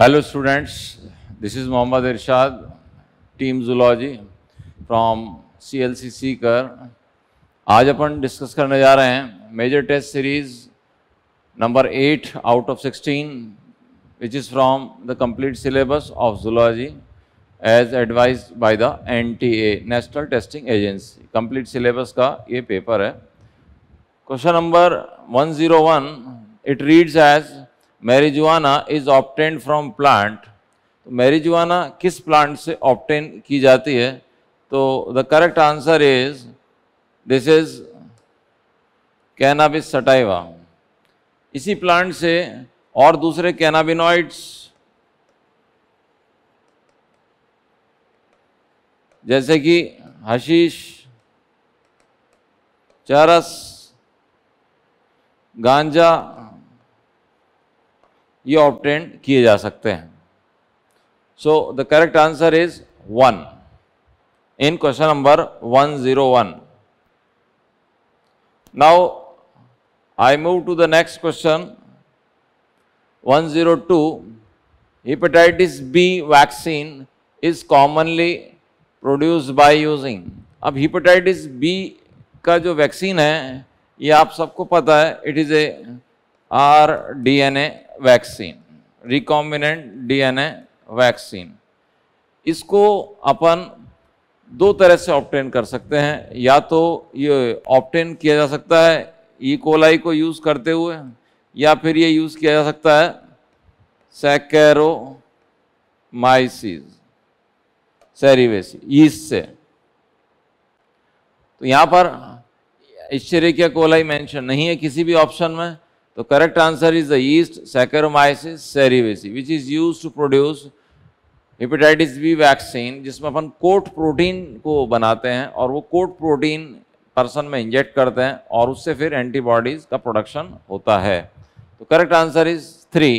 Hello students this is Mohammad Irshad team zoology from C L C C कर आज अपन discuss करने जा रहे हैं major test series number eight out of sixteen which is from the complete syllabus of zoology as advise by the N T A national testing agency complete syllabus का ये paper है question number one zero one it reads as marijuana is obtained from plant तो marijuana किस plant से obtain की जाती है तो the correct answer is this is cannabis sativa इसी प्लांट से और दूसरे कैनाबिनॉइड्स जैसे कि हशीश चरस गांजा ये ऑप्टेन किए जा सकते हैं so the correct answer is one in question number one zero one now I move to the next question one zero two hepatitis B vaccine is commonly produce by using अब hepatitis B का जो vaccine है ये आप सबको पता है it is a R D N A vaccine recombinant DNA vaccine इसको अपन दो तरह से ऑप्टेन कर सकते हैं या तो ये ऑप्टेन किया जा सकता है ई e. कोलाई को यूज़ करते हुए या फिर ये यूज़ किया जा सकता है सैकेरो माइसिस सैरिवेसी ईस्ट से तो यहाँ पर इश्चरिकिया कोलाई मेंशन नहीं है किसी भी ऑप्शन में तो correct answer is the yeast Saccharomyces cerevisiae which is used to produce hepatitis B vaccine जिसमें अपन कोट प्रोटीन को बनाते हैं और वो कोट प्रोटीन पर्सन में इंजेक्ट करते हैं और उससे फिर एंटीबॉडीज का प्रोडक्शन होता है तो correct answer is three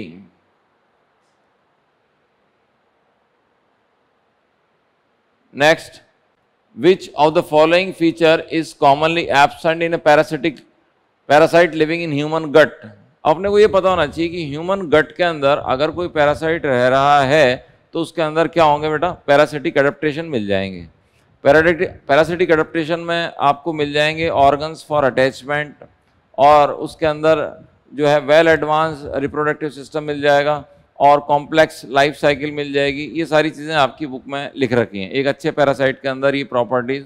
next which of the following feature is commonly absent in a parasitic parasite living in human gut अपने को ये पता होना चाहिए कि ह्यूमन गट के अंदर अगर कोई पैरासाइट रह रहा है तो उसके अंदर क्या होंगे बेटा पैरासिटिक एडप्टेशन मिल जाएंगे पैरासिटिक एडप्टेशन में आपको मिल जाएंगे ऑर्गन्स फॉर अटैचमेंट और उसके अंदर जो है वेल एडवांस रिप्रोडक्टिव सिस्टम मिल जाएगा और कॉम्प्लेक्स लाइफ साइकिल मिल जाएगी ये सारी चीज़ें आपकी बुक में लिख रखी हैं एक अच्छे पैरासाइट के अंदर ये प्रॉपर्टीज़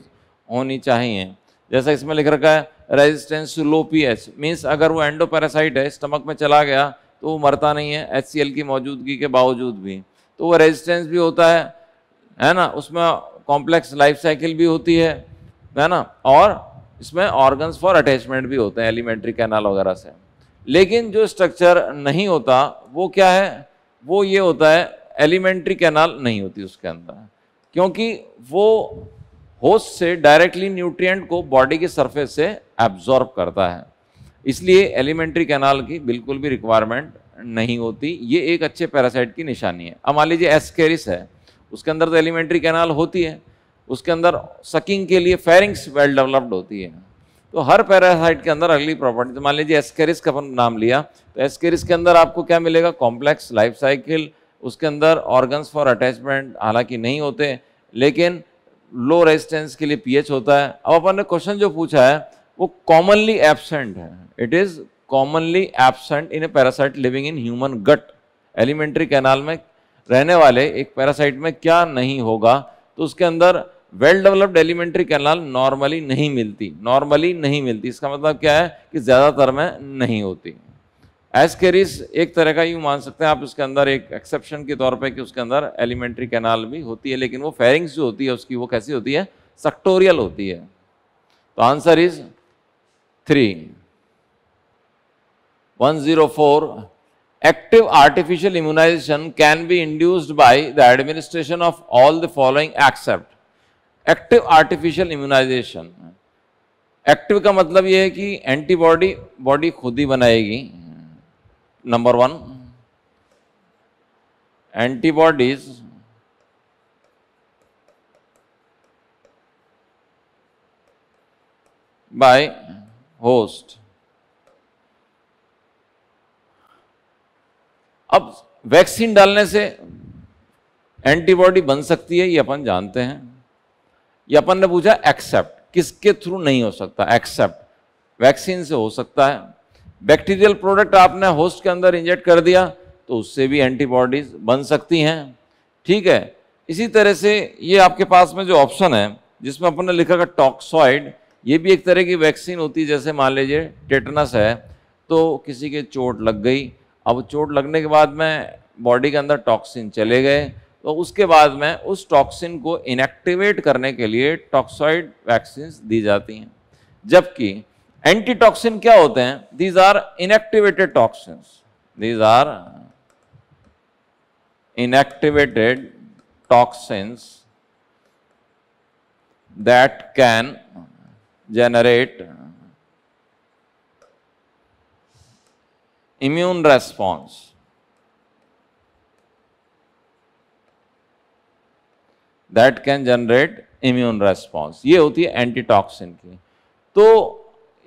होनी चाहिए जैसा इसमें लिख रखा है resistance to low P H means अगर वो एंडोपैरासाइट है स्टमक में चला गया तो वो मरता नहीं है एच की मौजूदगी के बावजूद भी तो वो रेजिस्टेंस भी होता है है ना उसमें कॉम्प्लेक्स लाइफ साइकिल भी होती है है ना और इसमें ऑर्गन्स फॉर अटैचमेंट भी होते हैं एलिमेंट्री कैनाल वगैरह से लेकिन जो स्ट्रक्चर नहीं होता वो क्या है वो ये होता है एलिमेंट्री कैनाल नहीं होती उसके अंदर क्योंकि वो होस्ट से डायरेक्टली न्यूट्रिएंट को बॉडी के सरफेस से एब्जॉर्ब करता है इसलिए एलिमेंट्री कैनाल की बिल्कुल भी रिक्वायरमेंट नहीं होती ये एक अच्छे पैरासाइट की निशानी है अब मान लीजिए एस्केरिस है उसके अंदर तो एलिमेंट्री कैनाल होती है उसके अंदर सकिंग के लिए फेरिंग्स वेल डेवलप्ड होती है तो हर पैरासाइट के अंदर अगली प्रॉपर्टी तो मान लीजिए एस्केरिस का अपन नाम लिया तो एस्केरिस के अंदर आपको क्या मिलेगा कॉम्प्लेक्स लाइफ साइकिल उसके अंदर ऑर्गन्स फॉर अटैचमेंट हालांकि नहीं होते लेकिन लो रेजिस्टेंस के लिए पीएच होता है अब अपन ने क्वेश्चन जो पूछा है वो कॉमनली एबसेंट है it is commonly absent in a parasite living in human gut alimentary canal में रहने वाले एक पैरासाइट में क्या नहीं होगा तो उसके अंदर well developed alimentary canal normally नहीं मिलती नॉर्मली नहीं मिलती इसका मतलब क्या है कि ज़्यादातर में नहीं होती एस कैरीज एक तरह का यूँ मान सकते हैं आप उसके अंदर एक एक्सेप्शन के तौर पे कि उसके अंदर एलिमेंट्री कैनाल भी होती है लेकिन वो फेरिंग्स जो होती है उसकी वो कैसी होती है सक्टोरियल होती है तो answer is three one zero four active artificial immunization can be induced by the administration of all the following except active artificial immunization active का मतलब यह है कि एंटीबॉडी बॉडी खुद ही बनाएगी number 1 antibodies by host अब वैक्सीन डालने से एंटीबॉडी बन सकती है ये अपन जानते हैं ये अपन ने पूछा एक्सेप्ट किसके थ्रू नहीं हो सकता एक्सेप्ट वैक्सीन से हो सकता है बैक्टीरियल प्रोडक्ट आपने होस्ट के अंदर इंजेक्ट कर दिया तो उससे भी एंटीबॉडीज बन सकती हैं ठीक है इसी तरह से ये आपके पास में जो ऑप्शन है जिसमें अपन ने लिखा का टॉक्सॉइड ये भी एक तरह की वैक्सीन होती है जैसे मान लीजिए टेटनस है तो किसी के चोट लग गई अब चोट लगने के बाद में बॉडी के अंदर टॉक्सिन चले गए तो उसके बाद में उस टॉक्सिन को इनएक्टिवेट करने के लिए टॉक्सॉइड वैक्सीन दी जाती हैं जबकि एंटीटॉक्सिन क्या होते हैं these are inactivated toxin these are inactivated toxins that can generate immune response that can generate immune response ये होती है एंटीटॉक्सिन की तो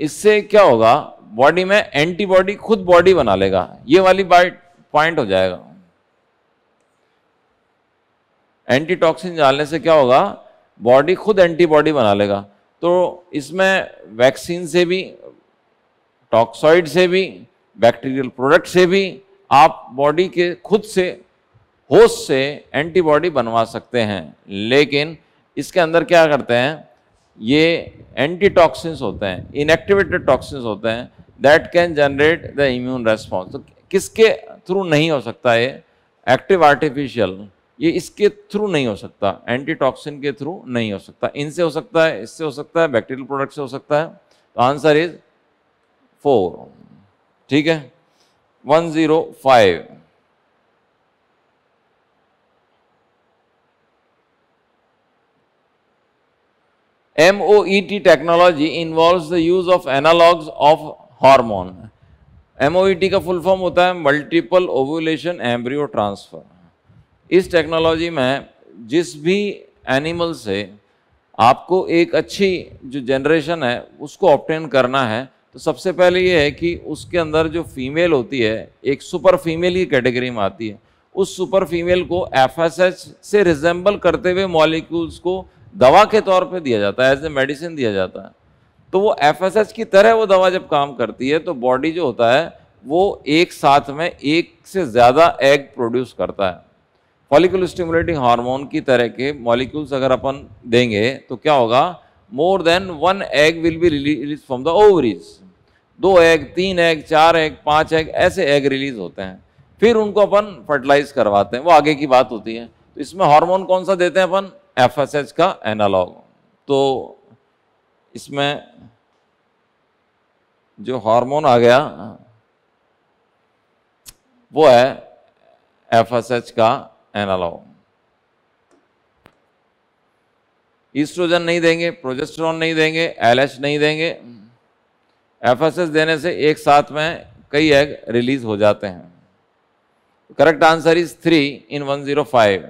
इससे क्या होगा बॉडी में एंटीबॉडी खुद बॉडी बना लेगा ये वाली बाइट पॉइंट हो जाएगा एंटीटॉक्सिन डालने से क्या होगा बॉडी खुद एंटीबॉडी बना लेगा तो इसमें वैक्सीन से भी टॉक्सॉइड से भी बैक्टीरियल प्रोडक्ट से भी आप बॉडी के खुद से होश से एंटीबॉडी बनवा सकते हैं लेकिन इसके अंदर क्या करते हैं ये एंटी टॉक्सिन्स होते हैं इनएक्टिवेटेड टॉक्सिन्स होते हैं that can generate the immune response तो किसके थ्रू नहीं हो सकता ये एक्टिव आर्टिफिशियल ये इसके थ्रू नहीं हो सकता एंटी टॉक्सिन के थ्रू नहीं हो सकता इनसे हो सकता है इससे हो सकता है बैक्टीरियल प्रोडक्ट से हो सकता है तो आंसर इज फोर ठीक है one zero five MOET technology involves the use of analogues of hormone. MOET का फुल फॉर्म होता है मल्टीपल ovulation एम्ब्रियो ट्रांसफर इस टेक्नोलॉजी में जिस भी एनिमल से आपको एक अच्छी जो जनरेशन है उसको ऑप्टेन करना है तो सबसे पहले ये है कि उसके अंदर जो फीमेल होती है एक सुपर फीमेल की कैटेगरी में आती है उस सुपर फीमेल को एफ से रिजेंबल करते हुए molecules को दवा के तौर पे दिया जाता है एज ए मेडिसिन दिया जाता है तो वो एफ की तरह वो दवा जब काम करती है तो बॉडी जो होता है वो एक साथ में एक से ज़्यादा एग प्रोड्यूस करता है फॉलिकुल स्टिमुलेटिंग हार्मोन की तरह के मॉलिक्यूल्स अगर अपन देंगे तो क्या होगा more than one egg will be release from the ovaries दो एग तीन एग चार एग पाँच एग ऐसे एग रिलीज होते हैं फिर उनको अपन फर्टिलाइज करवाते हैं वो आगे की बात होती है तो इसमें हार्मोन कौन सा देते हैं अपन एफ एस एच का एनालॉग तो इसमें जो हार्मोन आ गया वो है एफ एस एच का एनालॉग ईस्ट्रोजन नहीं देंगे प्रोजेस्ट्रॉन नहीं देंगे एलएच नहीं देंगे एफएसएस देने से एक साथ में कई एग रिलीज हो जाते हैं correct answer is three in one zero five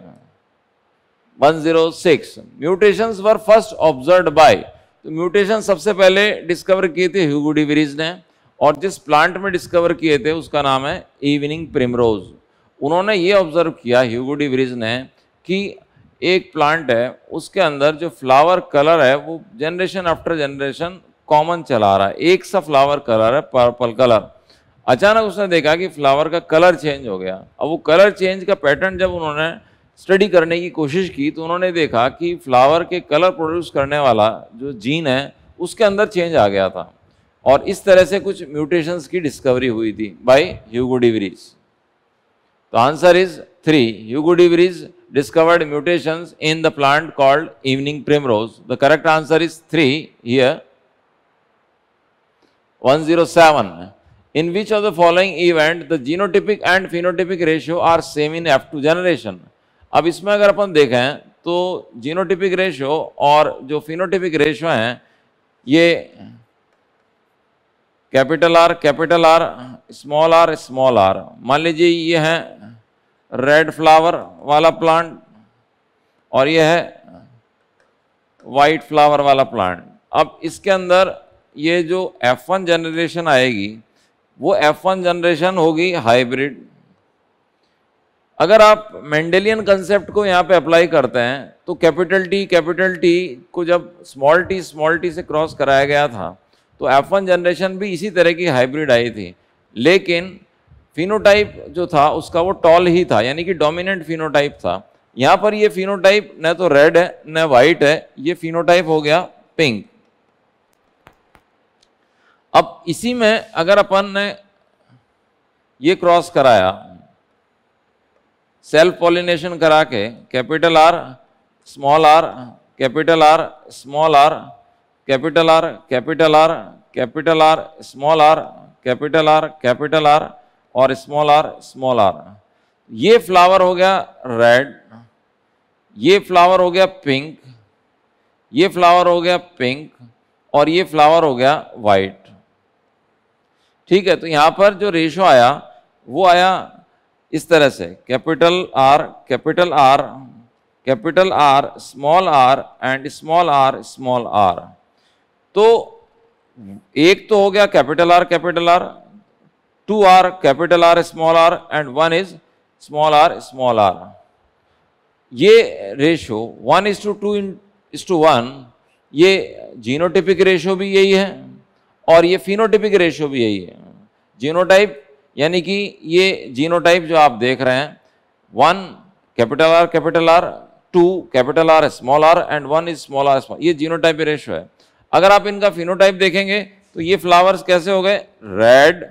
106 mutations were first observe by तो म्यूटेशन सबसे पहले डिस्कवर किए थे ह्यूगो डिविरीज ने और जिस प्लांट में डिस्कवर किए थे उसका नाम है इवनिंग प्रिमरोज उन्होंने ये ऑब्जर्व किया ह्यूगो डिविरीज ने कि एक प्लांट है उसके अंदर जो फ्लावर कलर है वो जनरेशन आफ्टर जनरेशन कॉमन चला रहा है एक सा फ्लावर कलर है पर्पल कलर अचानक उसने देखा कि फ्लावर का कलर चेंज हो गया अब वो कलर चेंज का पैटर्न जब उन्होंने स्टडी करने की कोशिश की तो उन्होंने देखा कि फ्लावर के कलर प्रोड्यूस करने वाला जो जीन है उसके अंदर चेंज आ गया था और इस तरह से कुछ म्यूटेशंस की डिस्कवरी हुई थी बाय ह्यूगो डिवरीज तो answer is three Hugo de Vries discovered mutations in the plant called evening primrose the correct answer is three here 107 zero seven in which of the following event the genotypic and phenotypic ratio are same in F two generation अब इसमें अगर अपन देखें तो genotypic ratio और जो phenotypic ratio हैं ये capital R capital R small R small R मान लीजिए ये है रेड फ्लावर वाला प्लांट और ये है वाइट फ्लावर वाला प्लांट अब इसके अंदर ये जो एफ वन जनरेशन आएगी वो एफ वन जनरेशन होगी हाइब्रिड अगर आप मेंडेलियन कंसेप्ट को यहाँ पे अप्लाई करते हैं तो कैपिटल टी कैपिटल टी को जब स्मॉल टी स्मॉल टी से क्रॉस कराया गया था तो एफ वन जनरेशन भी इसी तरह की हाइब्रिड आई थी लेकिन फिनोटाइप जो था उसका वो टॉल ही था यानी कि डोमिनेंट फिनोटाइप था यहाँ पर ये फिनोटाइप न तो रेड है न वाइट है ये फिनोटाइप हो गया पिंक अब इसी में अगर अपन ने ये क्रॉस कराया सेल्फ पॉलिनेशन करा के capital R small R capital R small R capital R capital R capital R small R capital R capital R और स्मॉल आर स्मॉल आर ये फ्लावर हो गया रेड ये फ्लावर हो गया पिंक ये फ्लावर हो गया पिंक और ये फ्लावर हो गया वाइट ठीक है तो यहाँ पर जो रेशो आया वो आया इस तरह से capital R capital R capital R small R and small R small R तो एक तो हो गया capital R capital R two R capital R small R and one is small R small R ये ratio one is to two is to one ये genotypic ratio भी यही है और ये फिनोटिपिक रेशो भी यही है जीनोटाइप यानी कि ये जीनोटाइप जो आप देख रहे हैं one capital R capital R two capital R small R and one is small R small ये जीनोटाइप रेशो है अगर आप इनका फिनोटाइप देखेंगे तो ये फ्लावर्स कैसे हो गए रेड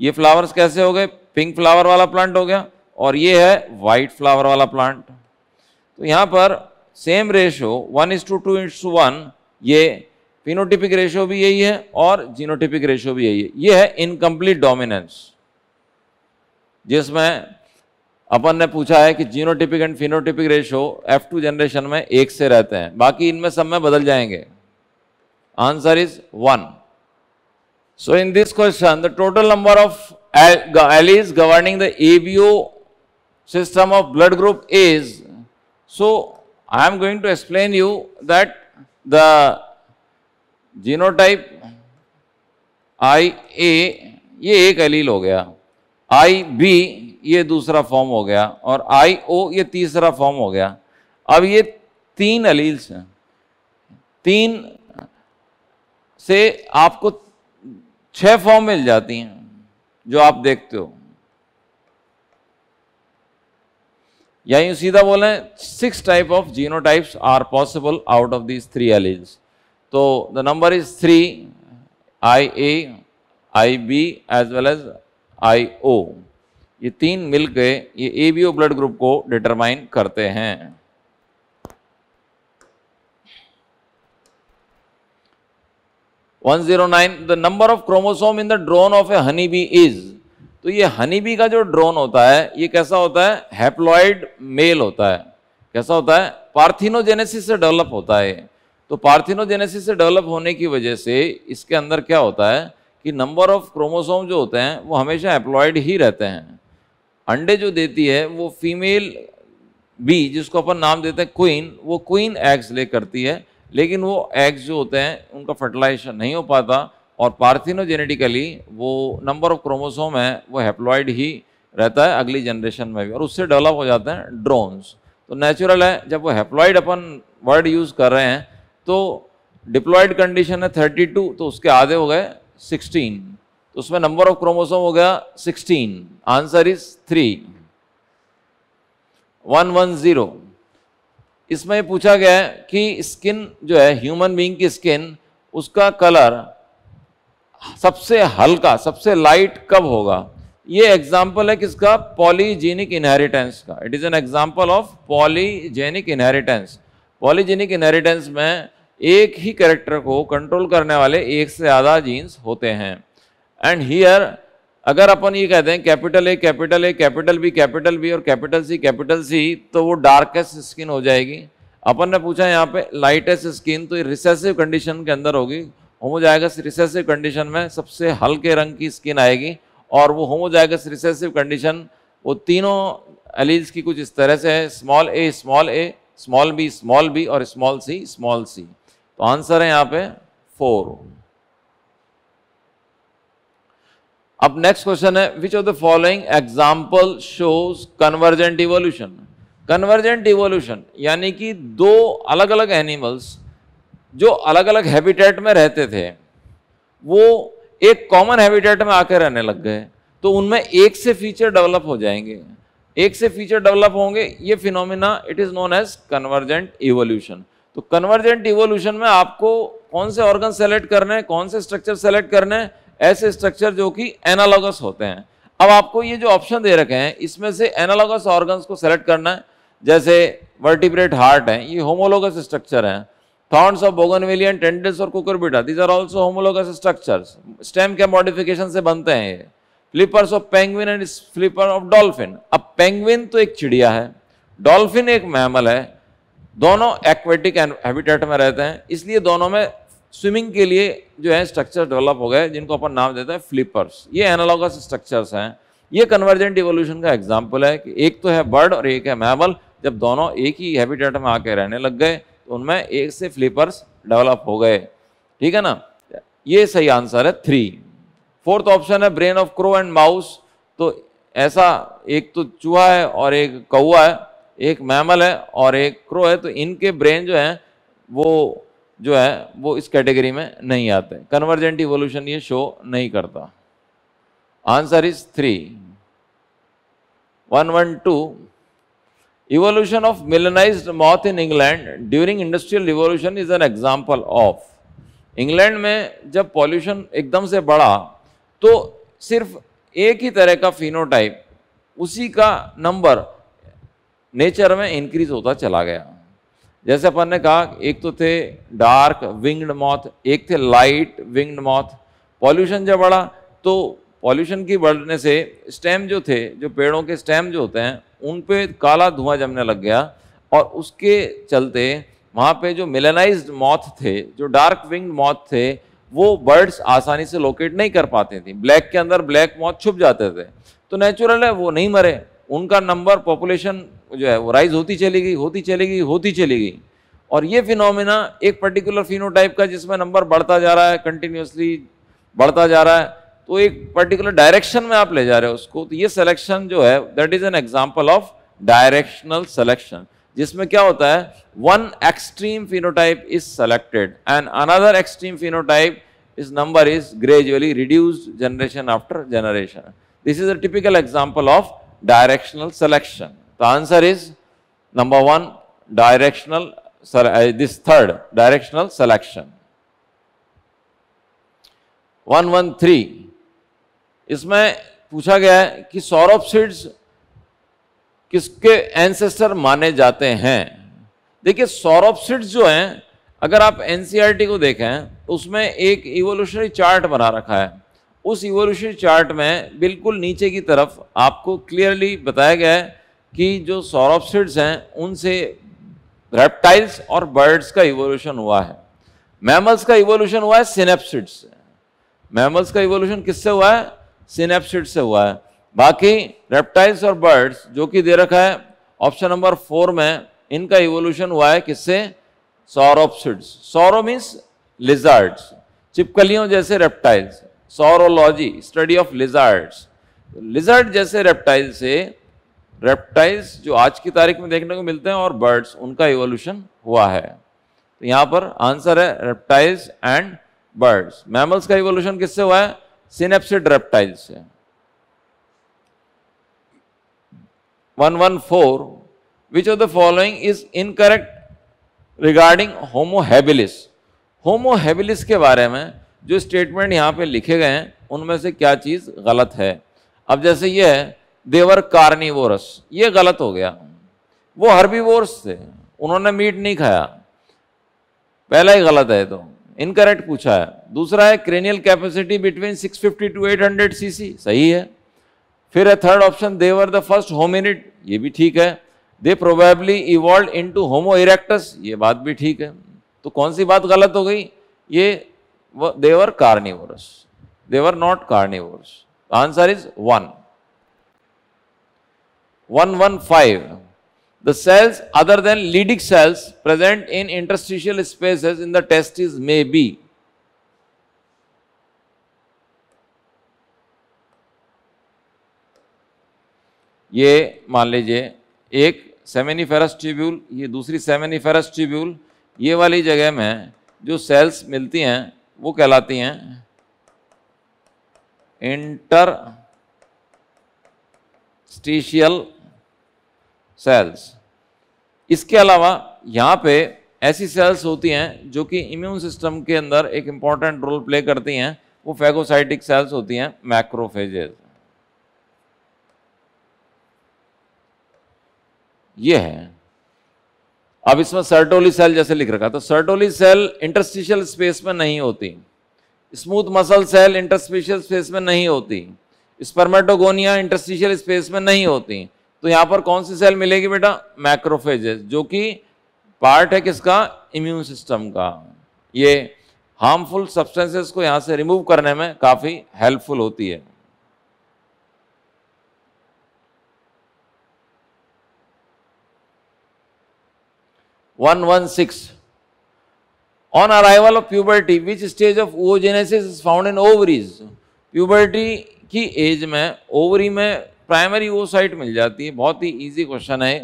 ये फ्लावर्स कैसे हो गए पिंक फ्लावर वाला प्लांट हो गया और ये है वाइट फ्लावर वाला प्लांट तो यहां पर same ratio one is to two is one ये फिनोटिपिक रेशियो भी यही है और जीनोटिपिक रेशियो भी यही है ये है इनकम्प्लीट डोमिनेंस जिसमें अपन ने पूछा है कि genotypic and phenotypic ratio F two generation में एक से रहते हैं बाकी इनमें सब में बदल जाएंगे answer is one so in this question the total number of alleles governing the ABO system of blood group is so I am going to explain you that the genotype I A ये एक allele हो गया आई B ये दूसरा form हो गया और आई O ये तीसरा फॉर्म हो गया अब ये तीन अलील्स हैं तीन से आपको छह फॉर्म मिल जाती हैं जो आप देखते हो यही सीधा बोले six type of genotypes are possible out of these three alleles तो the number is three I A I B as well as I O ये तीन मिल के ये A B O blood group को डिटरमाइन करते हैं one zero nine the number of chromosome in the drone of a honey bee is तो ये हनी बी का जो ड्रोन होता है ये कैसा होता है हैप्लॉइड मेल होता है कैसा होता है पार्थिनोजेनेसिस से डेवलप होता है तो पार्थिनोजेनेसिस से डेवलप होने की वजह से इसके अंदर क्या होता है कि नंबर ऑफ क्रोमोसोम जो होते हैं वो हमेशा एप्लॉयड ही रहते हैं अंडे जो देती है वो फीमेल बी जिसको अपन नाम देते हैं क्वीन वो क्वीन एग्स ले करती है लेकिन वो एग्स जो होते हैं उनका फर्टिलाइजेशन नहीं हो पाता और पार्थिनोजेनेटिकली वो नंबर ऑफ क्रोमोसोम है वो हैप्लॉयड ही रहता है अगली जनरेशन में भी और उससे डेवलप हो जाते हैं ड्रोन्स तो नेचुरल है जब वो हैप्लॉयड अपन वर्ड यूज़ कर रहे हैं तो डिप्लॉयड कंडीशन है थर्टी टू तो उसके आधे हो गए सिक्सटीन तो उसमें नंबर ऑफ क्रोमोसोम हो गया sixteen answer is one zero इसमें पूछा गया है कि स्किन जो है ह्यूमन बींग की स्किन उसका कलर सबसे हल्का सबसे लाइट कब होगा ये एग्जाम्पल है किसका पॉलीजेनिक इनहेरिटेंस का it is an example of polygenic inheritance polygenic inheritance में एक ही कैरेक्टर को कंट्रोल करने वाले एक से ज़्यादा जीन्स होते हैं एंड हियर अगर अपन ये कहते हैं capital A capital A capital B capital B और कैपिटल सी कैपिटल सी तो वो डार्केस्ट स्किन हो जाएगी अपन ने पूछा यहाँ पे लाइटेस्ट स्किन तो ये रिसेसिव कंडीशन के अंदर होगी होमोजाइगस रिसेसिव कंडीशन में सबसे हल्के रंग की स्किन आएगी और वो होमोजाइगस रिसेसिव कंडीशन वो तीनों एलिज की कुछ इस तरह से है small A small A small B small B और स्मॉल सी स्मॉल सी तो आंसर है यहां पे फोर अब नेक्स्ट क्वेश्चन है which of the following example shows convergent evolution convergent evolution यानी कि दो अलग अलग एनिमल्स जो अलग अलग हैबिटेट में रहते थे वो एक कॉमन हैबिटेट में आकर रहने लग गए तो उनमें एक से फीचर डेवलप हो जाएंगे एक से फीचर डेवलप होंगे ये phenomena it is known as convergent evolution तो कन्वर्जेंट इवोल्यूशन में आपको कौन से ऑर्गन सेलेक्ट करने हैं कौन से स्ट्रक्चर सेलेक्ट करने हैं ऐसे स्ट्रक्चर जो कि एनालॉगस होते हैं अब आपको ये जो ऑप्शन दे रखे हैं इसमें से एनालॉगस ऑर्गन्स को सेलेक्ट करना है जैसे वर्टिब्रेट हार्ट है ये होमोलोगस स्ट्रक्चर है थॉर्न्स ऑफ बोगनवेलियन टेंडल्स और cucurbita these are also homologous structure stem के मॉडिफिकेशन से बनते हैं ये flippers of penguin and flipper of dolphin अब पेंगुइन तो एक चिड़िया है डॉल्फिन एक मैमल है दोनों एक्वेटिक हैबिटेट में रहते हैं इसलिए दोनों में स्विमिंग के लिए जो है स्ट्रक्चर डेवलप हो गए जिनको अपन नाम देते हैं फ्लिपर्स ये एनालॉगस स्ट्रक्चर्स हैं ये कन्वर्जेंट इवोल्यूशन का एग्जाम्पल है कि एक तो है बर्ड और एक है मैमल जब दोनों एक ही हैबिटेट में आके रहने लग गए तो उनमें एक से फ्लिपर्स डेवलप हो गए ठीक है ना ये सही आंसर है थ्री फोर्थ ऑप्शन है brain of crow and mouse तो ऐसा एक तो चूहा है और एक कौआ है एक मैमल है और एक क्रो है तो इनके ब्रेन जो है वो जो है वो इस कैटेगरी में नहीं आते कन्वर्जेंट इवोल्यूशन ये शो नहीं करता answer is three one one two evolution of melanised moth in England during industrial revolution is an example of England में जब पॉल्यूशन एकदम से बढ़ा तो सिर्फ एक ही तरह का फिनोटाइप उसी का नंबर नेचर में इंक्रीज होता चला गया जैसे अपन ने कहा एक तो थे डार्क विंग्ड मॉथ एक थे लाइट विंग्ड मॉथ पॉल्यूशन जब बढ़ा तो पॉल्यूशन की बढ़ने से स्टेम जो थे जो पेड़ों के स्टेम जो होते हैं उन पे काला धुआं जमने लग गया और उसके चलते वहाँ पे जो मिलेनाइज्ड मॉथ थे जो डार्क विंग्ड मॉथ थे वो बर्ड्स आसानी से लोकेट नहीं कर पाती थी ब्लैक के अंदर ब्लैक मौत छुप जाते थे तो नेचुरल है वो नहीं मरे उनका नंबर पॉपुलेशन जो है वो राइज होती चली गई होती चली गई होती चली गई और ये फिनोमिना एक पर्टिकुलर फिनोटाइप का जिसमें नंबर बढ़ता जा रहा है कंटिन्यूसली बढ़ता जा रहा है तो एक पर्टिकुलर डायरेक्शन में आप ले जा रहे हो उसको तो ये सिलेक्शन जो है that is an example of directional selection जिसमें क्या होता है one extreme phenotype is selected and another extreme phenotype is number is gradually reduced generation after generation this is a typical example of directional selection answer is number one directional this third directional selection one one three इसमें पूछा गया है कि Saurabh seeds किसके ancestor माने जाते हैं देखिए सौरभ जो हैं अगर आप एन e को देखें तो उसमें एक इवोल्यूशनरी चार्ट बना रखा है उस इवोल्यूशनरी चार्ट में बिल्कुल नीचे की तरफ आपको क्लियरली बताया गया है कि जो सौरभ सिड्स हैं उनसे रेप्टाइल्स और बर्ड्स का इवोल्यूशन हुआ है मैमल्स का इवोल्यूशन हुआ है सिनेप्सिड मैमल्स का इवोल्यूशन किससे हुआ है सिनेप्सिड से हुआ है बाकी रेप्टाइल्स और बर्ड्स जो कि दे रखा है ऑप्शन नंबर फोर में इनका इवोल्यूशन हुआ है किससे सौरोप्सिड्स सौरो मीन्स लिजार्ड्स चिपकलियों जैसे reptiles saurology study of lizards lizard जैसे रेप्टाइल से रेप्टाइल्स जो आज की तारीख में देखने को मिलते हैं और बर्ड्स उनका इवोल्यूशन हुआ है तो यहाँ पर आंसर है रेप्टाइल्स एंड बर्ड्स मैमल्स का इवोल्यूशन किससे हुआ है सिनेप्सिड रेप्टाइल्स से one one four which the the following is incorrect regarding homo habilis homo habilis के बारे में जो स्टेटमेंट यहाँ पे लिखे गए हैं उनमें से क्या चीज़ गलत है अब जैसे ये है देवर कार्निवोरस ये गलत हो गया वो हर्बीवोर्स थे उन्होंने मीट नहीं खाया पहला ही गलत है तो इनकरेक्ट पूछा है दूसरा है cranial capacity between 650 to 800 cc सही है फिर है third option they were the first hominid ये भी ठीक है they probably evolve into homo erectus ये बात भी ठीक है तो कौन सी बात गलत हो गई ये they were carnivorous they were not carnivorous answer is one one one five the cells other than leading cells present in interstitial spaces in the is may be ये मान लीजिए एक सेमेनिफेरस ट्यूब्यूल ये दूसरी सेमेनिफेरस ट्यूब्यूल ये वाली जगह में जो सेल्स मिलती हैं वो कहलाती हैं इंटर स्टीशियल सेल्स इसके अलावा यहाँ पे ऐसी सेल्स होती हैं जो कि इम्यून सिस्टम के अंदर एक इम्पॉर्टेंट रोल प्ले करती हैं वो फैगोसाइटिक सेल्स होती हैं मैक्रोफेजेस ये है अब इसमें सर्टोली सेल जैसे लिख रखा तो सर्टोली सेल इंटरस्टिशियल स्पेस में नहीं होती smooth muscle cell interstitial space में नहीं होती स्पर्मेटोगोनिया इंटरस्टिशियल स्पेस में नहीं होती तो यहाँ पर कौन सी सेल मिलेगी बेटा मैक्रोफेजेस जो कि पार्ट है किसका इम्यून सिस्टम का ये हार्मफुल सब्सटेंसेस को यहाँ से रिमूव करने में काफ़ी हेल्पफुल होती है 116. On arrival of puberty, which stage of oogenesis is found in ovaries? Puberty की एज में ओवरी में प्राइमरी ओसाइट मिल जाती है बहुत ही इजी क्वेश्चन है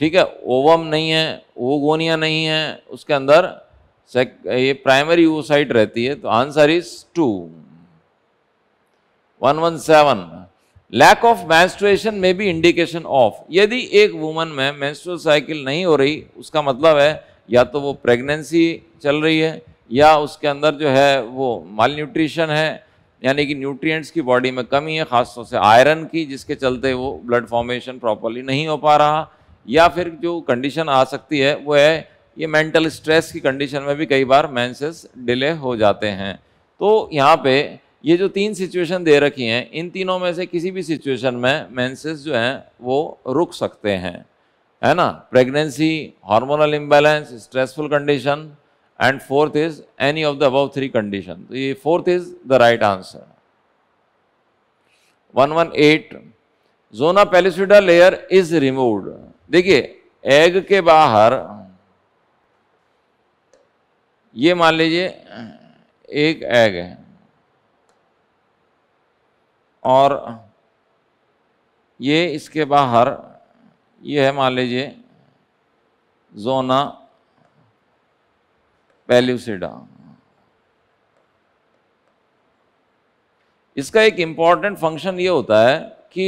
ठीक है ओवम नहीं है ओगोनिया नहीं है उसके अंदर ये प्राइमरी ओसाइट रहती है तो answer is to one one seven lack of menstruation में भी इंडिकेशन ऑफ यदि एक वुमन में मैंस्ट्रल साइकिल नहीं हो रही उसका मतलब है या तो वो प्रेगनेंसी चल रही है या उसके अंदर जो है वो माल न्यूट्रिशन है यानी कि न्यूट्रिएंट्स की बॉडी में कमी है ख़ासतौर से आयरन की जिसके चलते वो ब्लड फॉर्मेशन प्रॉपरली नहीं हो पा रहा या फिर जो कंडीशन आ सकती है वो है ये मेंटल स्ट्रेस की कंडीशन में भी कई बार मैंसेस डिले हो जाते हैं तो यहाँ पे ये जो तीन सिचुएशन दे रखी हैं इन तीनों में से किसी भी सिचुएशन में मेंसेस जो हैं वो रुक सकते हैं है ना pregnancy hormonal imbalance stressful condition and fourth is any of the above three condition तो ये fourth is the right answer 118 zona pellucida layer is removed देखिए एग के बाहर ये मान लीजिए एक एग है और ये इसके बाहर ये है मान लीजिए जोना पेल्यूसिडा इसका एक इम्पॉर्टेंट फंक्शन ये होता है कि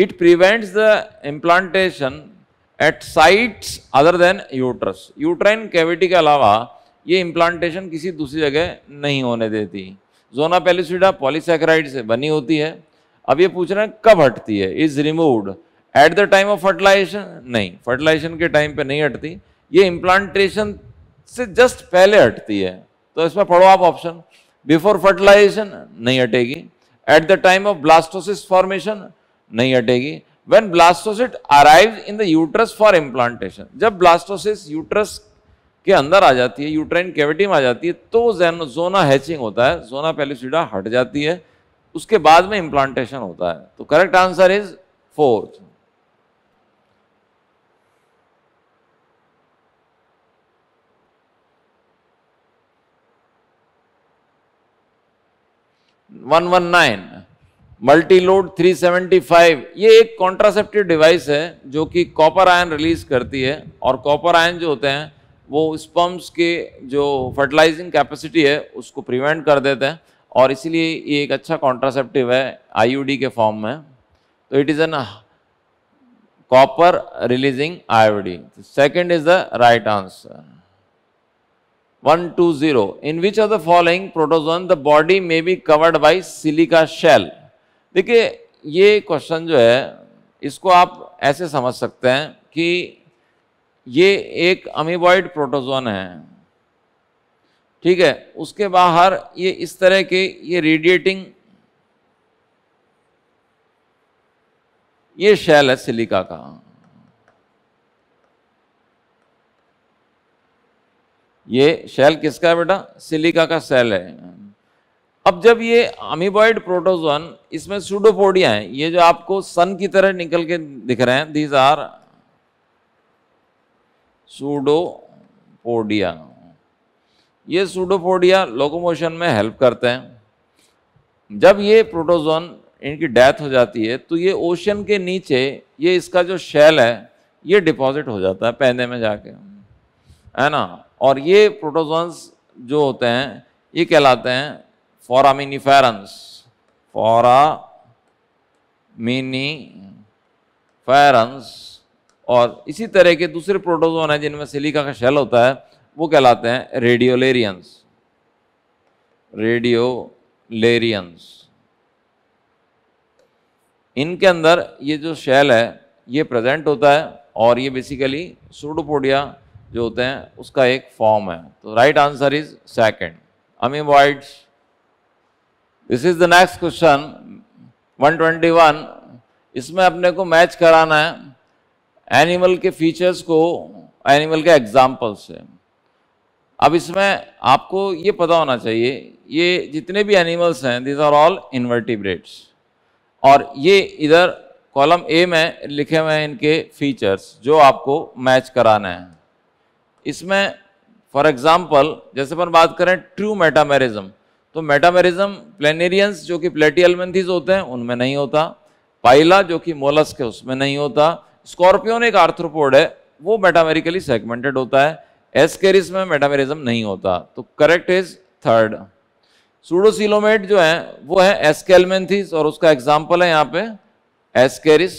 it prevents the implantation at sites other than uterus uterine cavity के अलावा ये इम्प्लांटेशन किसी दूसरी जगह नहीं होने देती जोना पेलिसिडा पॉलीसेक्राइड से बनी होती है अब ये पूछ रहे हैं कब हटती है is removed at the time of fertilization नहीं फर्टिलाइजेशन के टाइम पे नहीं हटती ये इम्प्लांटेशन से जस्ट पहले हटती है तो इसमें पढ़ो आप ऑप्शन बिफोर फर्टिलाइजेशन नहीं हटेगी at the time of blastocyst formation नहीं हटेगी when blastocyst arrive in the uterus for implantation जब ब्लास्टोसिस यूट्रस के अंदर आ जाती है यूट्राइन कैविटी में आ जाती है तो जोना हैचिंग होता है जोना पेलिसिडा हट जाती है उसके बाद में इम्प्लांटेशन होता है तो correct answer is fourth one one nine multiload five ये एक कॉन्ट्रासेप्टिव डिवाइस है जो कि कॉपर आयन रिलीज करती है और कॉपर आयन जो होते हैं वो स्पम्स के जो फर्टिलाइजिंग कैपेसिटी है उसको प्रिवेंट कर देते हैं और इसीलिए ये एक अच्छा कॉन्ट्रासेप्टिव है आईयूडी के फॉर्म में तो it is an copper releasing IUD second is the right answer one two zero in which of the following protozoan the body may be covered by silica shell देखिए ये question जो है इसको आप ऐसे समझ सकते हैं कि ये एक अमीबॉइड प्रोटोजोन है ठीक है उसके बाहर ये इस तरह के ये रेडिएटिंग ये शैल है सिलिका का ये शैल किसका है बेटा सिलिका का सेल है अब जब ये अमीबॉइड प्रोटोजोन इसमें सूडोपोडिया है ये जो आपको सन की तरह निकल के दिख रहे हैं दीज आर सूडोपोडिया ये सूडोपोडिया लोकोमोशन में हेल्प करते हैं जब ये प्रोटोजोन इनकी डेथ हो जाती है तो ये ओशन के नीचे ये इसका जो शेल है ये डिपॉजिट हो जाता है पैदे में जाके है ना और ये प्रोटोजोन्स जो होते हैं ये कहलाते हैं फेरन्स फॉरा मिनी फेरेंस और इसी तरह के दूसरे प्रोटोजोन हैं जिनमें सिलिका का शेल होता है वो कहलाते हैं रेडियोलेरियंस रेडियोलेरियंस इनके अंदर ये जो शेल है ये प्रेजेंट होता है और ये बेसिकली सूडोपोडिया जो होते हैं उसका एक फॉर्म है तो right answer is second amoeboids this is the next question 121 इसमें अपने को मैच कराना है एनिमल के फीचर्स को एनिमल के एग्जाम्पल्स से अब इसमें आपको ये पता होना चाहिए ये जितने भी एनिमल्स हैं दिज आर ऑल इन्वर्टिब्रेट्स और ये इधर कॉलम ए में लिखे हुए हैं इनके फीचर्स जो आपको मैच कराना है इसमें फॉर एग्जांपल जैसे अपन बात करें ट्रू मेटामेरिज्म तो मेटामेरिज्म प्लेनेरियंस जो कि प्लेटी होते हैं उनमें नहीं होता पाइला जो कि मोलस्क है उसमें नहीं होता स्कॉर्पियोन एक आर्थ्रोपोड है वो मेटामेरिकली सेगमेंटेड होता है एसकेरिस में मेटामेरिज्म नहीं होता तो करेक्ट इज थर्ड सूडोसिलोमेट जो है वो है एसकेलमेंथिस और उसका एग्जाम्पल है यहाँ पे ascaris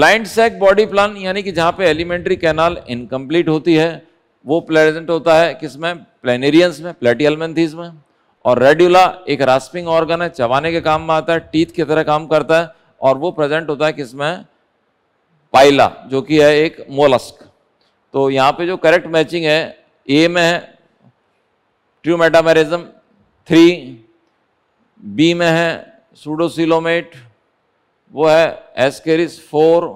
blind sac body plan यानी कि जहाँ पे एलिमेंट्री कैनाल इनकम्प्लीट होती है वो प्लेजेंट होता है किसमें प्लेनेरियंस में प्लेटियलमेंथिस में और रेड्यूला एक रास्पिंग ऑर्गन है चबाने के काम में आता है टीथ की तरह काम करता है और वो प्रेजेंट होता है किसमें पाइला जो कि है एक मोलस्क तो यहाँ पे जो करेक्ट मैचिंग है ए में है मेटामेरिज्म थ्री बी में है सूडोसिलोमेट वो है एसकेरिस फोर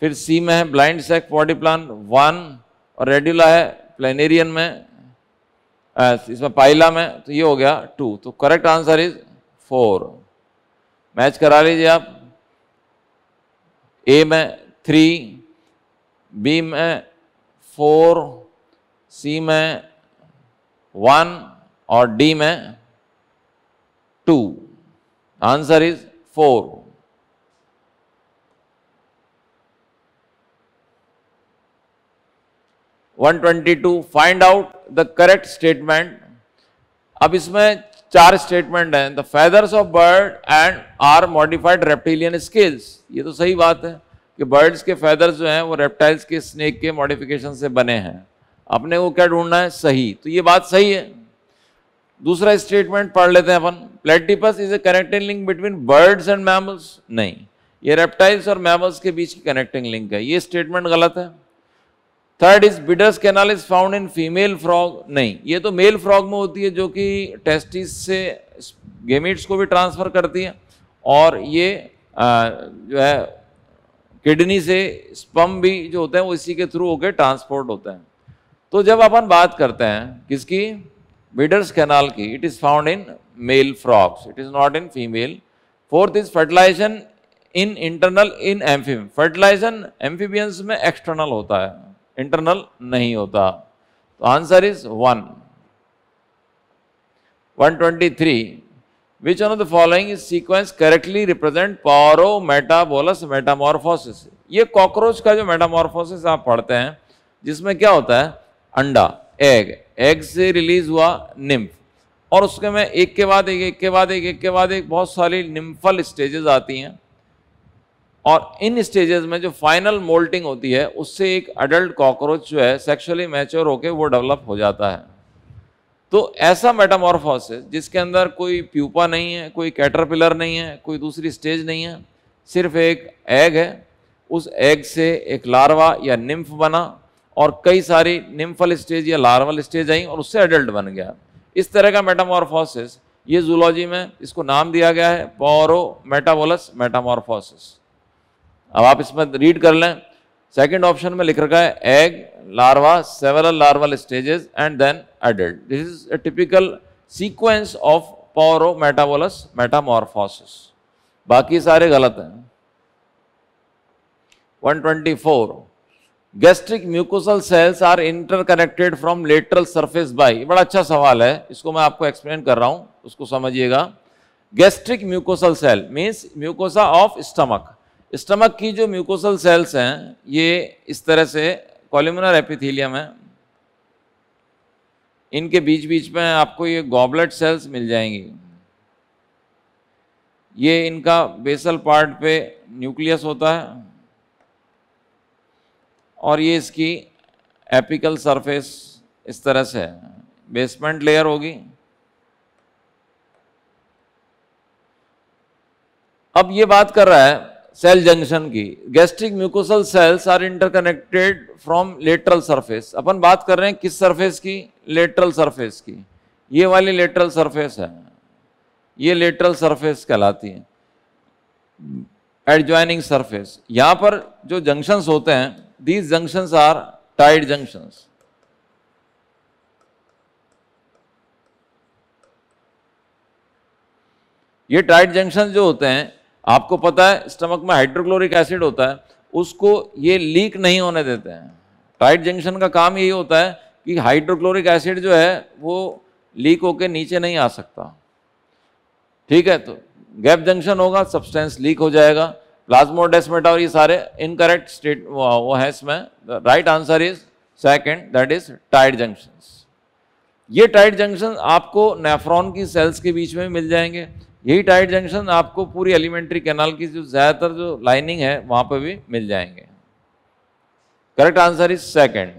फिर सी में है ब्लाइंड सेक प्लान वन और रेड्यूला है प्लेनेरियन में इसमें पाइला में तो ये हो गया टू तो correct answer is four match करा लीजिए आप ए में थ्री बी में फोर सी में वन और डी में two answer is four one twenty two find out the correct statement अब इसमें चार स्टेटमेंट हैं the feathers of bird and are modified reptilian skills ये तो सही बात है कि बर्ड्स के फैदर्स जो हैं वो रेप्टाइल्स के स्नेक के मॉडिफिकेशन से बने हैं अपने को क्या ढूंढना है सही तो ये बात सही है दूसरा स्टेटमेंट पढ़ लेते हैं अपन platypus is a connecting link between birds and mammals नहीं ये रेप्टाइल्स और मैमल्स के बीच की कनेक्टिंग लिंक है ये स्टेटमेंट गलत है third is Bidder's canal is found in female frog नहीं ये तो मेल फ्रॉग में होती है जो कि टेस्टिस से गेमिट्स को भी ट्रांसफ़र करती है और ये आ, जो है किडनी से स्पम भी जो होते हैं वो इसी के थ्रू होकर ट्रांसपोर्ट होते हैं तो जब अपन बात करते हैं किसकी बिडर्स कैनाल की it is found in male frogs it is not in female fourth is fertilization in internal in amphib fertilization amphibians में एक्सटर्नल होता है इंटरनल नहीं होता तो answer is one 123 which one of the following is sequence correctly represent paro metabolus metamorphosis ये cockroach का जो Metamorphosis आप पढ़ते हैं जिसमें क्या होता है अंडा एग एग से रिलीज हुआ निम्फ और उसके में एक के बाद एक एक के बाद एक एक के बाद एक बहुत सारी निम्फल स्टेजेस आती हैं और इन स्टेजेस में जो फाइनल मोल्टिंग होती है उससे एक अडल्ट कॉकरोच जो है सेक्सुअली मैच्योर होकर वो डेवलप हो जाता है तो ऐसा मेटामॉर्फोसिस जिसके अंदर कोई प्यूपा नहीं है कोई कैटरपिलर नहीं है कोई दूसरी स्टेज नहीं है सिर्फ एक एग है उस एग से एक लार्वा या निम्फ बना और कई सारी निम्फल स्टेज या लार्वल स्टेज आई और उससे एडल्ट बन गया इस तरह का मेटामॉर्फोसिस ये जूलॉजी में इसको नाम दिया गया है पोरो मेटाबोलस मेटामॉर्फोसिस अब आप इसमें रीड कर लें सेकंड ऑप्शन में लिख रखा है egg larva several larval stages and then adult this is a typical sequence of paurometabolous metamorphosis बाकी सारे गलत हैं 124 gastric mucosal cells are interconnected from lateral surface by बड़ा अच्छा सवाल है इसको मैं आपको एक्सप्लेन कर रहा हूं उसको समझिएगा gastric mucosal cell means mucosa of stomach stomach की जो म्यूकोसल सेल्स हैं ये इस तरह से कॉलिमुनर एपिथीलियम है इनके बीच बीच में आपको ये गॉबलेट सेल्स मिल जाएंगी ये इनका बेसल पार्ट पे न्यूक्लियस होता है और ये इसकी एपिकल सरफेस इस तरह से है बेसमेंट लेयर होगी अब ये बात कर रहा है सेल जंक्शन की gastric mucosal cells are interconnected from lateral surface अपन बात कर रहे हैं किस सरफेस की लेटरल सरफेस की ये वाली लेटरल सरफेस है ये लेटरल सरफेस कहलाती है एडज्वाइनिंग सरफेस यहां पर जो जंक्शन होते हैं these junction are tight junction ये टाइट जंक्शन जो होते हैं आपको पता है स्टमक में हाइड्रोक्लोरिक एसिड होता है उसको ये लीक नहीं होने देते हैं टाइट जंक्शन का काम यही होता है कि हाइड्रोक्लोरिक एसिड जो है वो लीक होकर नीचे नहीं आ सकता ठीक है तो गैप जंक्शन होगा सब्सटेंस लीक हो जाएगा प्लाज्मोडेस्मेटा और ये सारे इनकरेक्ट स्टेट वो, है इसमें right answer is second that is tight junction ये टाइट जंक्शन आपको नेफ्रॉन की सेल्स के बीच में मिल जाएंगे यही टाइट जंक्शन आपको पूरी एलिमेंट्री कैनाल की जो ज़्यादातर जो लाइनिंग है वहां पर भी मिल जाएंगे correct answer is second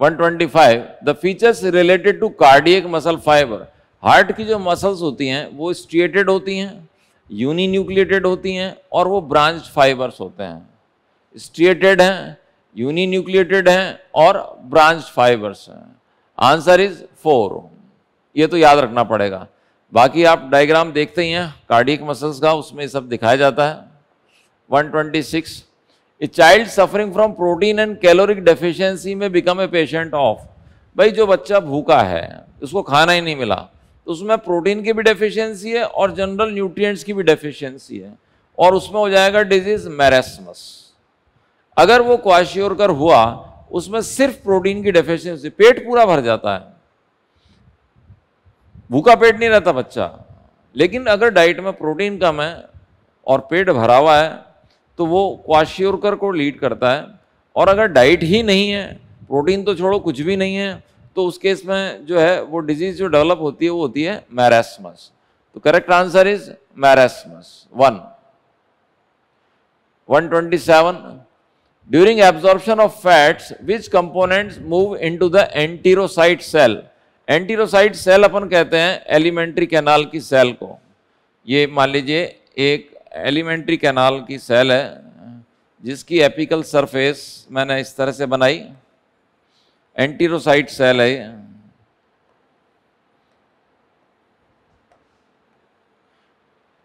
one twenty five the features related to cardiac muscle fiber heart की जो मसल्स होती हैं वो स्ट्रिएटेड होती हैं यूनिन्यूक्लिएटेड न्यूक्लिएटेड होती हैं और वो ब्रांच फाइबर्स होते हैं स्ट्रिएटेड हैं यूनिन्यूक्लिएटेड हैं और ब्रांच फाइबर्स हैं आंसर इज फोर ये तो याद रखना पड़ेगा बाकी आप डायग्राम देखते ही हैं कार्डिक मसल्स का उसमें सब दिखाया जाता है 126 a child suffering from protein and caloric deficiency में बिकम ए पेशेंट ऑफ भाई जो बच्चा भूखा है उसको खाना ही नहीं मिला तो उसमें प्रोटीन की भी डेफिशिएंसी है और जनरल न्यूट्रिएंट्स की भी डेफिशिएंसी है और उसमें हो जाएगा डिजीज मैरसमस अगर वो कर हुआ उसमें सिर्फ प्रोटीन की डेफिशिएंसी पेट पूरा भर जाता है भूखा पेट नहीं रहता बच्चा लेकिन अगर डाइट में प्रोटीन कम है और पेट भरा हुआ है तो वो क्वाश्योरकर को लीड करता है और अगर डाइट ही नहीं है प्रोटीन तो छोड़ो कुछ भी नहीं है तो उस केस में जो है वो डिजीज जो डेवलप होती है वो होती है मैरेस्मस तो correct answer is marasmus one one twenty seven during During of of which which move into the enterocyte cell enterocyte cell अपन कहते हैं एलिमेंट्री कैनाल की सेल को ये मान लीजिए एक एलिमेंट्री कैनाल की सेल है जिसकी एपिकल सरफेस मैंने इस तरह से बनाई एंटीरोसाइट सेल है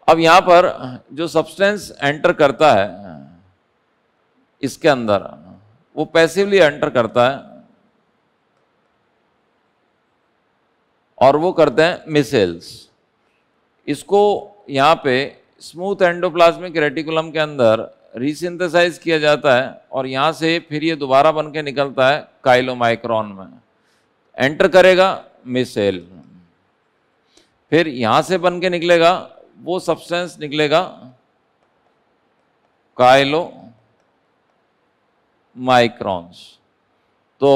अब यहां पर जो सब्सटेंस एंटर करता है इसके अंदर वो पैसिवली एंटर करता है और वो करते हैं मिसेल्स इसको यहाँ पे स्मूथ एंडोप्लाज्मिक रेटिकुलम के अंदर रिसिंथेसाइज किया जाता है और यहाँ से फिर ये दोबारा बन के निकलता है काइलोमाइक्रॉन में एंटर करेगा मिसेल फिर यहाँ से बन के निकलेगा वो सब्सटेंस निकलेगा काइलो माइक्रॉन्स तो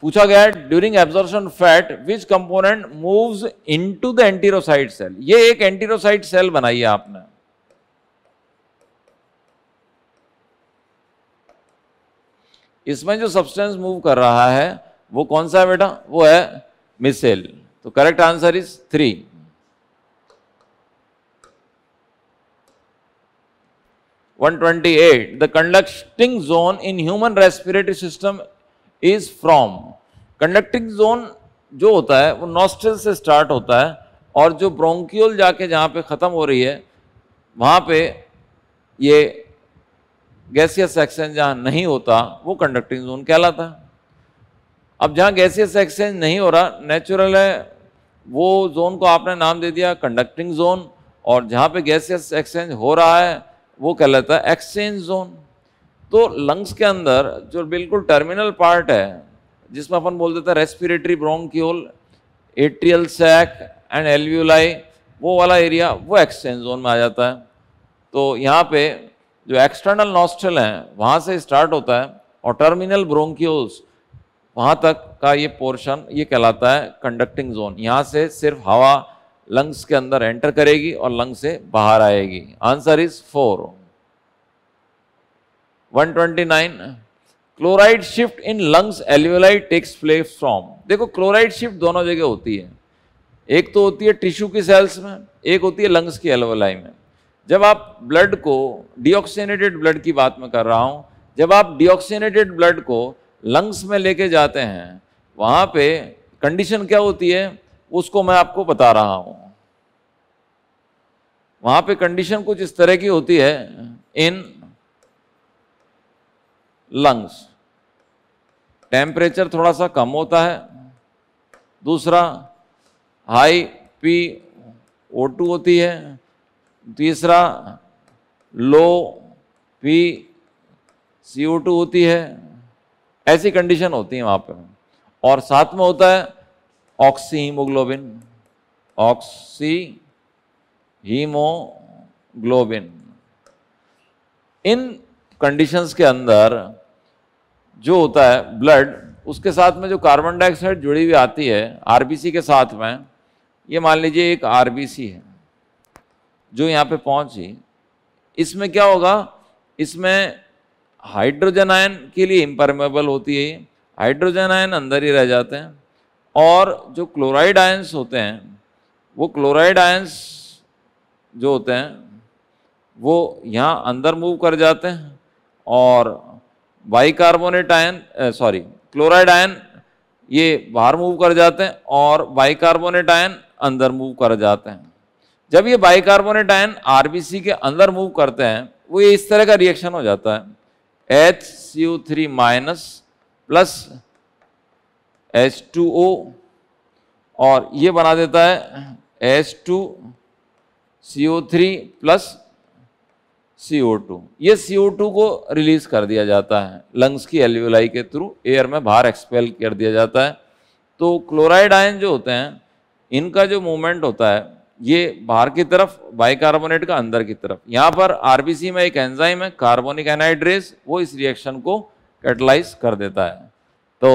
पूछा गया है during absorption fat which component moves into the enterocyte cell ये एक एंटीरोसाइट सेल बनाई है आपने इसमें जो सब्सटेंस मूव कर रहा है वो कौन सा है बेटा वो है मिसेल तो correct answer is three 128 the conducting zone in human respiratory system is from conducting zone जो होता है वो नॉस्ट्रल से स्टार्ट होता है और जो ब्रोंकियोल जाके जहाँ पे ख़त्म हो रही है वहाँ पे ये गैसियस एक्सचेंज जहाँ नहीं होता वो कंडक्टिंग जोन कहलाता है अब जहाँ गैसियस एक्सचेंज नहीं हो रहा नेचुरल है वो जोन को आपने नाम दे दिया कंडक्टिंग जोन और जहाँ पे गैसियस एक्सचेंज हो रहा है वो कहलाता है एक्सचेंज जोन तो लंग्स के अंदर जो बिल्कुल टर्मिनल पार्ट है जिसमें अपन बोल देते हैं respiratory bronchiole atrial sac and alveoli वो वाला एरिया वो एक्सचेंज जोन में आ जाता है तो यहाँ पे जो एक्सटर्नल नॉस्ट्रल हैं वहाँ से स्टार्ट होता है और टर्मिनल ब्रोंक्यूल्स वहाँ तक का ये पोर्शन ये कहलाता है कंडक्टिंग जोन यहाँ से सिर्फ हवा लंग्स के अंदर एंटर करेगी और लंग से बाहर आएगी answer is four 129 chloride shift in lungs alveoli takes place from देखो क्लोराइड शिफ्ट दोनों जगह होती है एक तो होती है टिश्यू की सेल्स में एक होती है लंग्स की एल्वोलाई में जब आप ब्लड को डिऑक्सीनेटेड ब्लड की बात में कर रहा हूँ जब आप डिऑक्सीनेटेड ब्लड को लंग्स में लेके जाते हैं वहाँ पे कंडीशन क्या होती है उसको मैं आपको बता रहा हूं वहां पे कंडीशन कुछ इस तरह की होती है इन लंग्स टेम्परेचर थोड़ा सा कम होता है दूसरा हाई पी ओ टू होती है तीसरा लो पी सी ओ टू होती है ऐसी कंडीशन होती है वहाँ पर और साथ में होता है हीमोग्लोबिन ऑक्सी हीमोग्लोबिन इन कंडीशंस के अंदर जो होता है ब्लड उसके साथ में जो कार्बन डाइऑक्साइड जुड़ी हुई आती है आरबीसी के साथ में ये मान लीजिए एक आरबीसी है जो यहाँ पे पहुँची इसमें क्या होगा इसमें हाइड्रोजन आयन के लिए इम्परमेबल होती है हाइड्रोजन आयन अंदर ही रह जाते हैं और जो क्लोराइड आयंस होते हैं वो क्लोराइड आयंस जो होते हैं वो यहाँ अंदर मूव कर जाते हैं और bicarbonate ion sorry chloride ion ये बाहर मूव कर जाते हैं और बाइकार्बोनेट आयन अंदर मूव कर जाते हैं जब ये बाइकार्बोनेट आयन आरबीसी के अंदर मूव करते हैं वो ये इस तरह का रिएक्शन हो जाता है H C U three minus plus H two O और ये बना देता है H two C O three plus C O two ये सी ओ टू को रिलीज कर दिया जाता है लंग्स की एल्यूलाई के थ्रू एयर में बाहर एक्सपेल कर दिया जाता है तो क्लोराइड आयन जो होते हैं इनका जो मूवमेंट होता है ये बाहर की तरफ बाइकार्बोनेट का अंदर की तरफ यहाँ पर आरबीसी में एक एंजाइम है कार्बोनिक एनाइड्रेस वो इस रिएक्शन को कैटलाइज कर देता है तो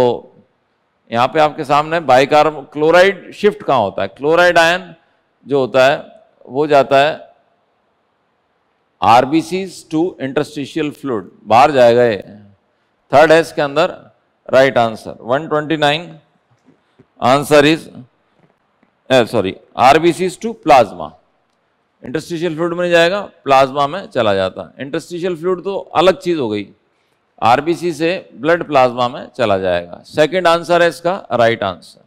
यहां पे आपके सामने बाइकार क्लोराइड शिफ्ट कहां होता है क्लोराइड आयन जो होता है वो जाता है आरबीसी टू इंटरस्टिशियल फ्लूड बाहर जाएगा ये थर्ड है इसके अंदर right answer 129 answer is sorry RBC to plasma interstitial fluid में नहीं जाएगा प्लाज्मा में चला जाता है इंटरस्टिशियल फ्लूड तो अलग चीज़ हो गई आरबीसी से ब्लड प्लाज्मा में चला जाएगा सेकंड आंसर है इसका right answer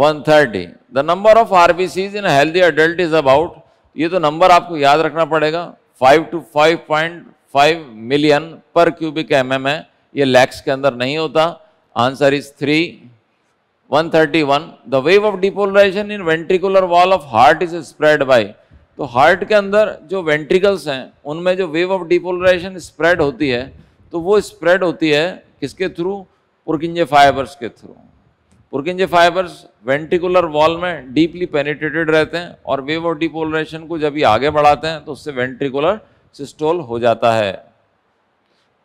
one thirty the number of RBCs in healthy adult is about ये तो नंबर आपको याद रखना पड़ेगा five to five point five million per cubic m है ये लैक्स के अंदर नहीं होता answer is three 131 the wave of depolarization in ventricular wall of heart is spread by तो हार्ट के अंदर जो वेंट्रिकल्स हैं उनमें जो वेव ऑफ डिपोलराइजेशन स्प्रेड होती है तो वो स्प्रेड होती है किसके थ्रू पुरकिंजे फाइबर्स के through Purkinje fibers ventricular wall में डीपली पेनिट्रेटेड रहते हैं और वेव ऑफ डिपोलराइजेशन को जब ये आगे बढ़ाते हैं तो उससे वेंट्रिकुलर सिस्टोल हो जाता है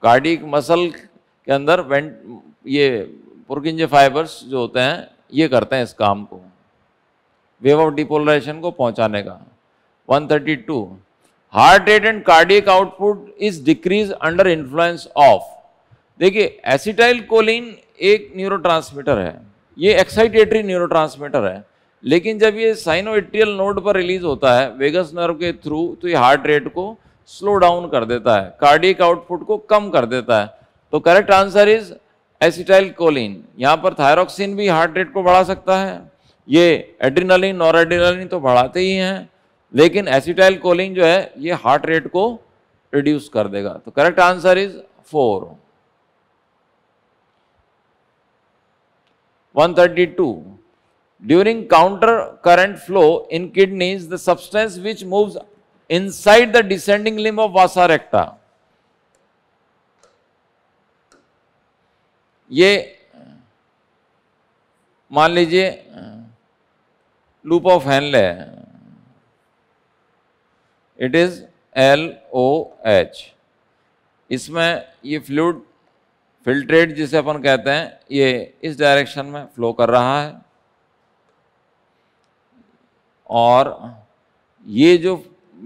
कार्डिक मसल के अंदर ये पुरकिंजे फाइबर्स जो होते हैं ये करते हैं इस काम को वेव ऑफ डिपोलराइजेशन को पहुंचाने का 132 heart rate and cardiac output is decrease under influence of देखिए एसिटाइल कोलिन एक न्यूरोट्रांसमीटर है ये एक्साइटेटरी न्यूरोट्रांसमीटर है लेकिन जब ये साइनोइट्रियल नोड पर रिलीज होता है वेगस नर्व के थ्रू तो ये हार्ट रेट को स्लो डाउन कर देता है कार्डिक आउटपुट को कम कर देता है तो correct answer is acetylcholine यहाँ पर थायरोक्सिन भी हार्ट रेट को बढ़ा सकता है ये एड्रिनलिन एड्रीनलिन तो बढ़ाते ही हैं लेकिन एसिटाइल कोलिन जो है ये हार्ट रेट को रिड्यूस कर देगा तो correct answer is four 132 during counter current flow in kidneys the substance which moves inside the descending limb of vasa recta ये मान लीजिए लूप ऑफ है it is L O H इसमें ये फ्लूड फिल्ट्रेट जिसे अपन कहते हैं ये इस डायरेक्शन में फ्लो कर रहा है और ये जो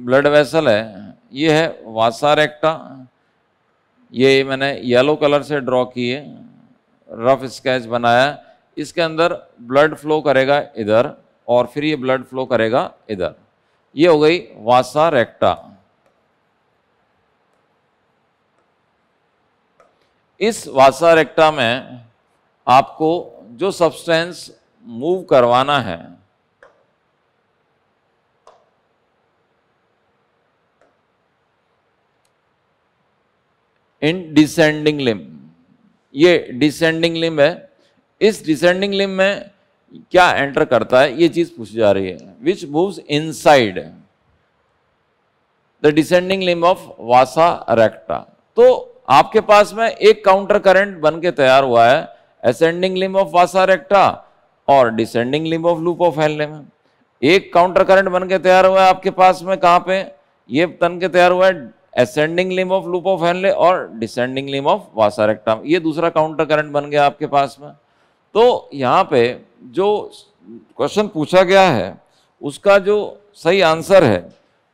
ब्लड वेसल है ये है वासा रेक्टा ये मैंने येलो कलर से ड्रॉ किए रफ स्केच बनाया इसके अंदर ब्लड फ्लो करेगा इधर और फिर ये ब्लड फ्लो करेगा इधर ये हो गई वासा रेक्टा इस वासा रेक्टा में आपको जो सब्सटेंस मूव करवाना है इन डिसेंडिंग लिम्ब ये डिसेंडिंग लिम है इस डिसेंडिंग लिम में क्या एंटर करता है ये चीज पूछी जा रही है which moves inside the descending limb of vasa recta तो आपके पास में एक काउंटर करंट बन के तैयार हुआ है ascending Liam of vasa recta और descending limb of loop of Henle limb एक काउंटर करंट बन के तैयार हुआ है आपके पास में कहां पे ये बन के तैयार हुआ है ascending limb of loop of Henle और डिसेंडिंग लिम ऑफ वासारेक्टम ये दूसरा काउंटर करंट बन गया आपके पास में तो यहाँ पे जो क्वेश्चन पूछा गया है उसका जो सही आंसर है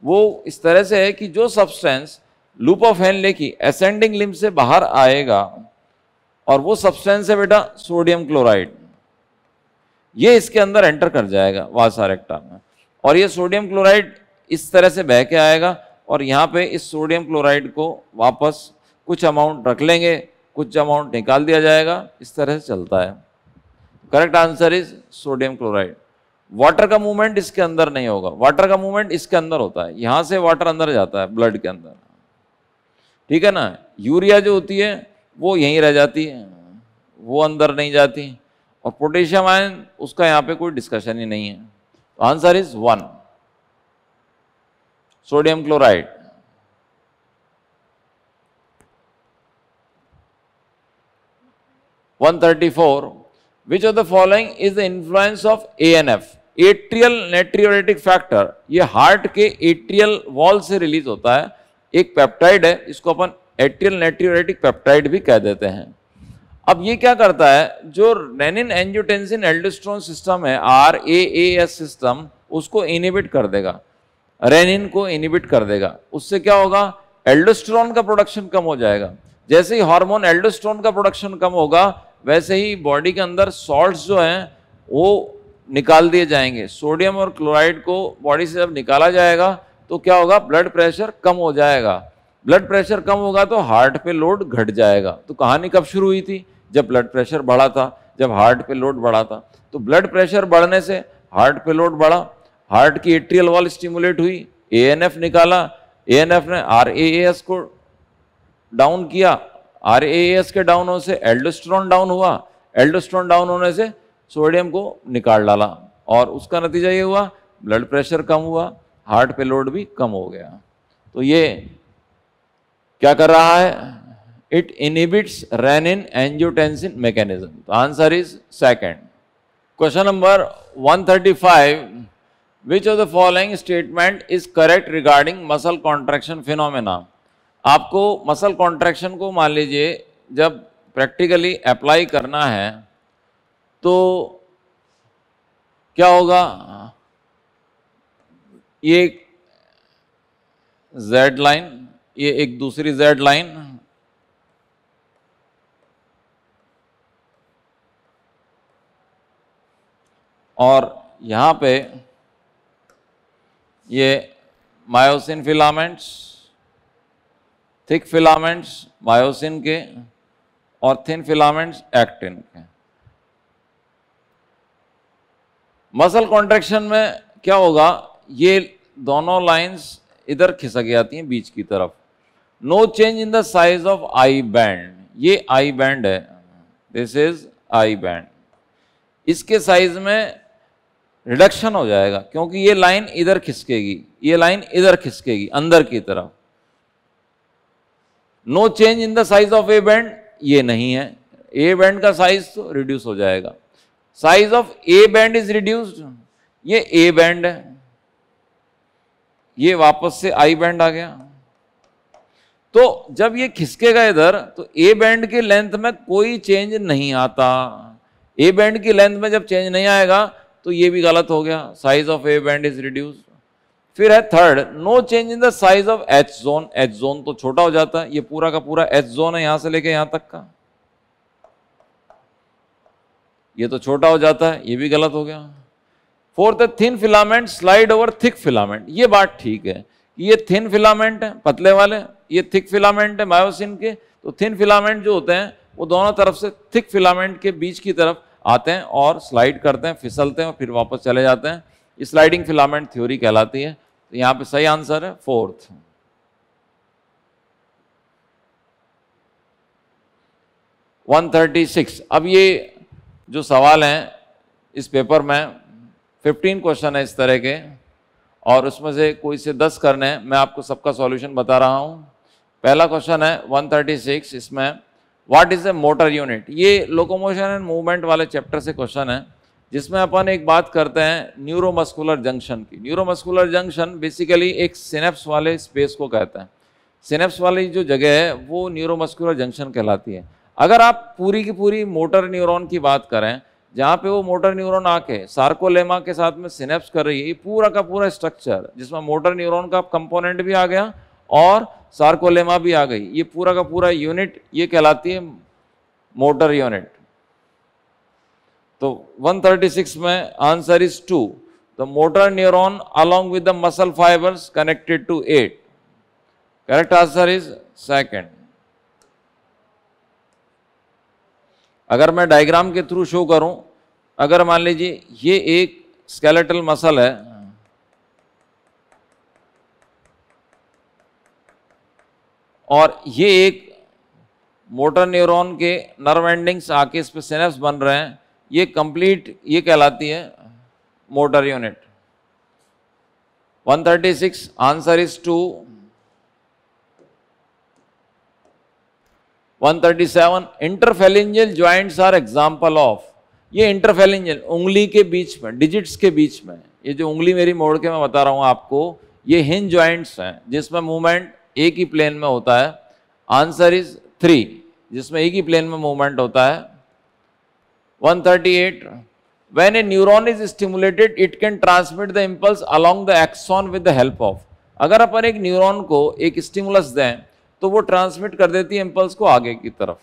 वो इस तरह से है कि जो सब्सटेंस लूप ऑफ हेनले की एसेंडिंग लिम से बाहर आएगा और वो सब्सटेंस है बेटा सोडियम क्लोराइड ये इसके अंदर एंटर कर जाएगा वासारेक्टा में और ये सोडियम क्लोराइड इस तरह से बह के आएगा और यहाँ पे इस सोडियम क्लोराइड को वापस कुछ अमाउंट रख लेंगे कुछ अमाउंट निकाल दिया जाएगा इस तरह से चलता है correct answer is sodium chloride water का मूवमेंट इसके अंदर नहीं होगा वाटर का मूवमेंट इसके अंदर होता है यहाँ से वाटर अंदर जाता है ब्लड के अंदर ठीक है ना यूरिया जो होती है वो यहीं रह जाती है वो अंदर नहीं जाती और पोटेशियम आयन उसका यहाँ पे कोई डिस्कशन ही नहीं है answer is one sodium chloride one thirty four which of the following is the influence of A N F atrial natriuretic factor यह हार्ट के एट्रियल वॉल से रिलीज होता है एक पेप्टाइड है इसको अपन एट्रियल नेट्रियोरेटिक पेप्टाइड भी कह देते हैं अब ये क्या करता है जो रेनिन एंजियोटेंसिन एल्डोस्ट्रोन सिस्टम है R A A S system उसको इनिबिट कर देगा रेनिन को इनिबिट कर देगा उससे क्या होगा एल्डोस्ट्रोन का प्रोडक्शन कम हो जाएगा जैसे ही हार्मोन एल्डोस्ट्रोन का प्रोडक्शन कम होगा वैसे ही बॉडी के अंदर सॉल्ट्स जो हैं वो निकाल दिए जाएंगे सोडियम और क्लोराइड को बॉडी से जब निकाला जाएगा तो क्या होगा ब्लड प्रेशर कम हो जाएगा ब्लड प्रेशर कम होगा तो हार्ट पे लोड घट जाएगा तो कहानी कब शुरू हुई थी जब ब्लड प्रेशर बढ़ा था जब हार्ट पे लोड बढ़ा था तो ब्लड प्रेशर बढ़ने से हार्ट पे लोड बढ़ा हार्ट की एट्रियल वॉल स्टिमुलेट हुई एएनएफ निकाला एएनएफ ने एस को डाउन किया एस के डाउन होने से एल्डोस्ट्रॉन डाउन हुआ एल्डोस्ट्रॉन डाउन होने से सोडियम को निकाल डाला और उसका नतीजा ये हुआ ब्लड प्रेशर कम हुआ हार्ट पे लोड भी कम हो गया तो ये क्या कर रहा है it inhibits renin angiotensin mechanism answer is second question number 135 which of the following statement is correct regarding muscle contraction phenomena आपको मसल कॉन्ट्रैक्शन को मान लीजिए जब प्रैक्टिकली अप्लाई करना है तो क्या होगा ये जेड लाइन ये एक दूसरी जेड लाइन और यहाँ पे ये myosin filaments thick filaments myosin के और थिन फिलामेंट्स एक्टिन के मसल कॉन्ट्रेक्शन में क्या होगा ये दोनों लाइंस इधर खिसक जाती हैं बीच की तरफ no change in the size of I band ये आई बैंड है दिस इज आई बैंड इसके साइज में रिडक्शन हो जाएगा क्योंकि ये लाइन इधर खिसकेगी ये लाइन इधर खिसकेगी अंदर की तरफ no change in the size of A band ये नहीं है ए बैंड का साइज तो रिड्यूस हो जाएगा size of A band is reduced ये ए बैंड है ये वापस से आई बैंड आ गया तो जब ये खिसकेगा इधर तो ए बैंड के लेंथ में कोई चेंज नहीं आता ए बैंड की लेंथ में जब चेंज नहीं आएगा तो ये भी गलत हो गया size of A band is reduce फिर है third no change in the size of H zone H zone तो छोटा हो जाता है ये पूरा का पूरा एच जोन है यहां से लेके यहां तक का ये तो छोटा हो जाता है ये भी गलत हो गया फोर्थ है thin filament slide over thick filament ये बात ठीक है ये थिन फिलामेंट है पतले वाले ये थिक फिलामेंट है मायोसिन के तो थिन फिलामेंट जो होते हैं वो दोनों तरफ से थिक फिलामेंट के बीच की तरफ आते हैं और स्लाइड करते हैं फिसलते हैं और फिर वापस चले जाते हैं स्लाइडिंग फिलामेंट थ्योरी कहलाती है तो यहाँ पे सही आंसर है फोर्थ वन थर्टी सिक्स अब ये जो सवाल हैं इस पेपर में फिफ्टीन क्वेश्चन है इस तरह के और उसमें से कोई से दस करने हैं मैं आपको सबका सॉल्यूशन बता रहा हूँ पहला क्वेश्चन है वन थर्टी सिक्स इसमें what is a motor unit ये लोकोमोशन एंड मूवमेंट वाले चैप्टर से क्वेश्चन है जिसमें अपन एक बात करते हैं न्यूरोमस्कुलर जंक्शन की न्यूरोमस्कुलर जंक्शन बेसिकली एक सिनेप्स वाले स्पेस को कहते हैं सिनेप्स वाली जो जगह है वो न्यूरोमस्कुलर जंक्शन कहलाती है अगर आप पूरी की पूरी मोटर न्यूरोन की बात करें जहाँ पे वो मोटर न्यूरॉन आके सार्कोलेमा के साथ में सिनेप्स कर रही है ये पूरा का पूरा स्ट्रक्चर जिसमें मोटर न्यूरॉन का कंपोनेंट भी आ गया और सार्कोलेमा भी आ गई ये पूरा का पूरा यूनिट ये कहलाती है मोटर यूनिट तो 136 में answer is two the motor neuron along with the muscle fibres connected to it correct answer is second अगर मैं डायग्राम के थ्रू शो करूं अगर मान लीजिए ये एक स्केलेटल मसल है और ये एक मोटर न्यूरॉन के नर्व एंडिंग्स आके इस पर सेनेप्स बन रहे हैं ये कंप्लीट ये कहलाती है motor unit 136 answer is two 137 interphalangeal joints are example of ये इंटरफेलिंजल उंगली के बीच में डिजिट्स के बीच में ये जो उंगली मेरी मोड़ के मैं बता रहा हूँ आपको ये हिंज ज्वाइंट्स हैं जिसमें मूवमेंट एक ही प्लेन में होता है आंसर इज थ्री जिसमें एक ही प्लेन में मूवमेंट होता है 138 thirty eight when a neuron is stimulated it can transmit the impulse along the axon with the help of अगर अपन एक न्यूरोन को एक स्टिमुलस दें तो वो ट्रांसमिट कर देती है इम्पल्स को आगे की तरफ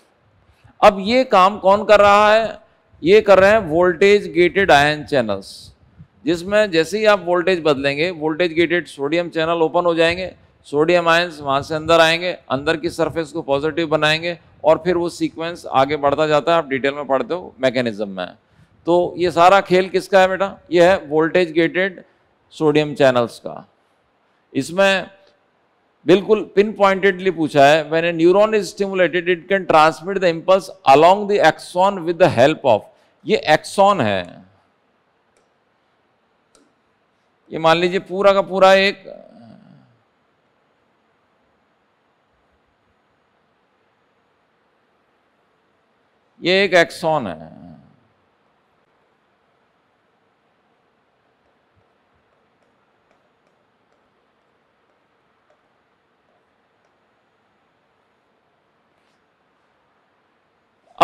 अब ये काम कौन कर रहा है ये कर रहे हैं वोल्टेज गेटेड आयन चैनल्स जिसमें जैसे ही आप वोल्टेज बदलेंगे voltage gated sodium channel open हो जाएंगे सोडियम आयंस वहाँ से अंदर आएंगे अंदर की सरफेस को पॉजिटिव बनाएंगे और फिर वो सीक्वेंस आगे बढ़ता जाता है आप डिटेल में पढ़ते हो मैकेनिज्म में तो ये सारा खेल किसका है बेटा ये है वोल्टेज गेटेड सोडियम चैनल्स का इसमें बिल्कुल पिन पॉइंटेडली पूछा है when a neuron is stimulated it can transmit the impulse along the axon with the help of ये एक्सॉन है ये मान लीजिए पूरा का पूरा एक ये एक एक्सॉन है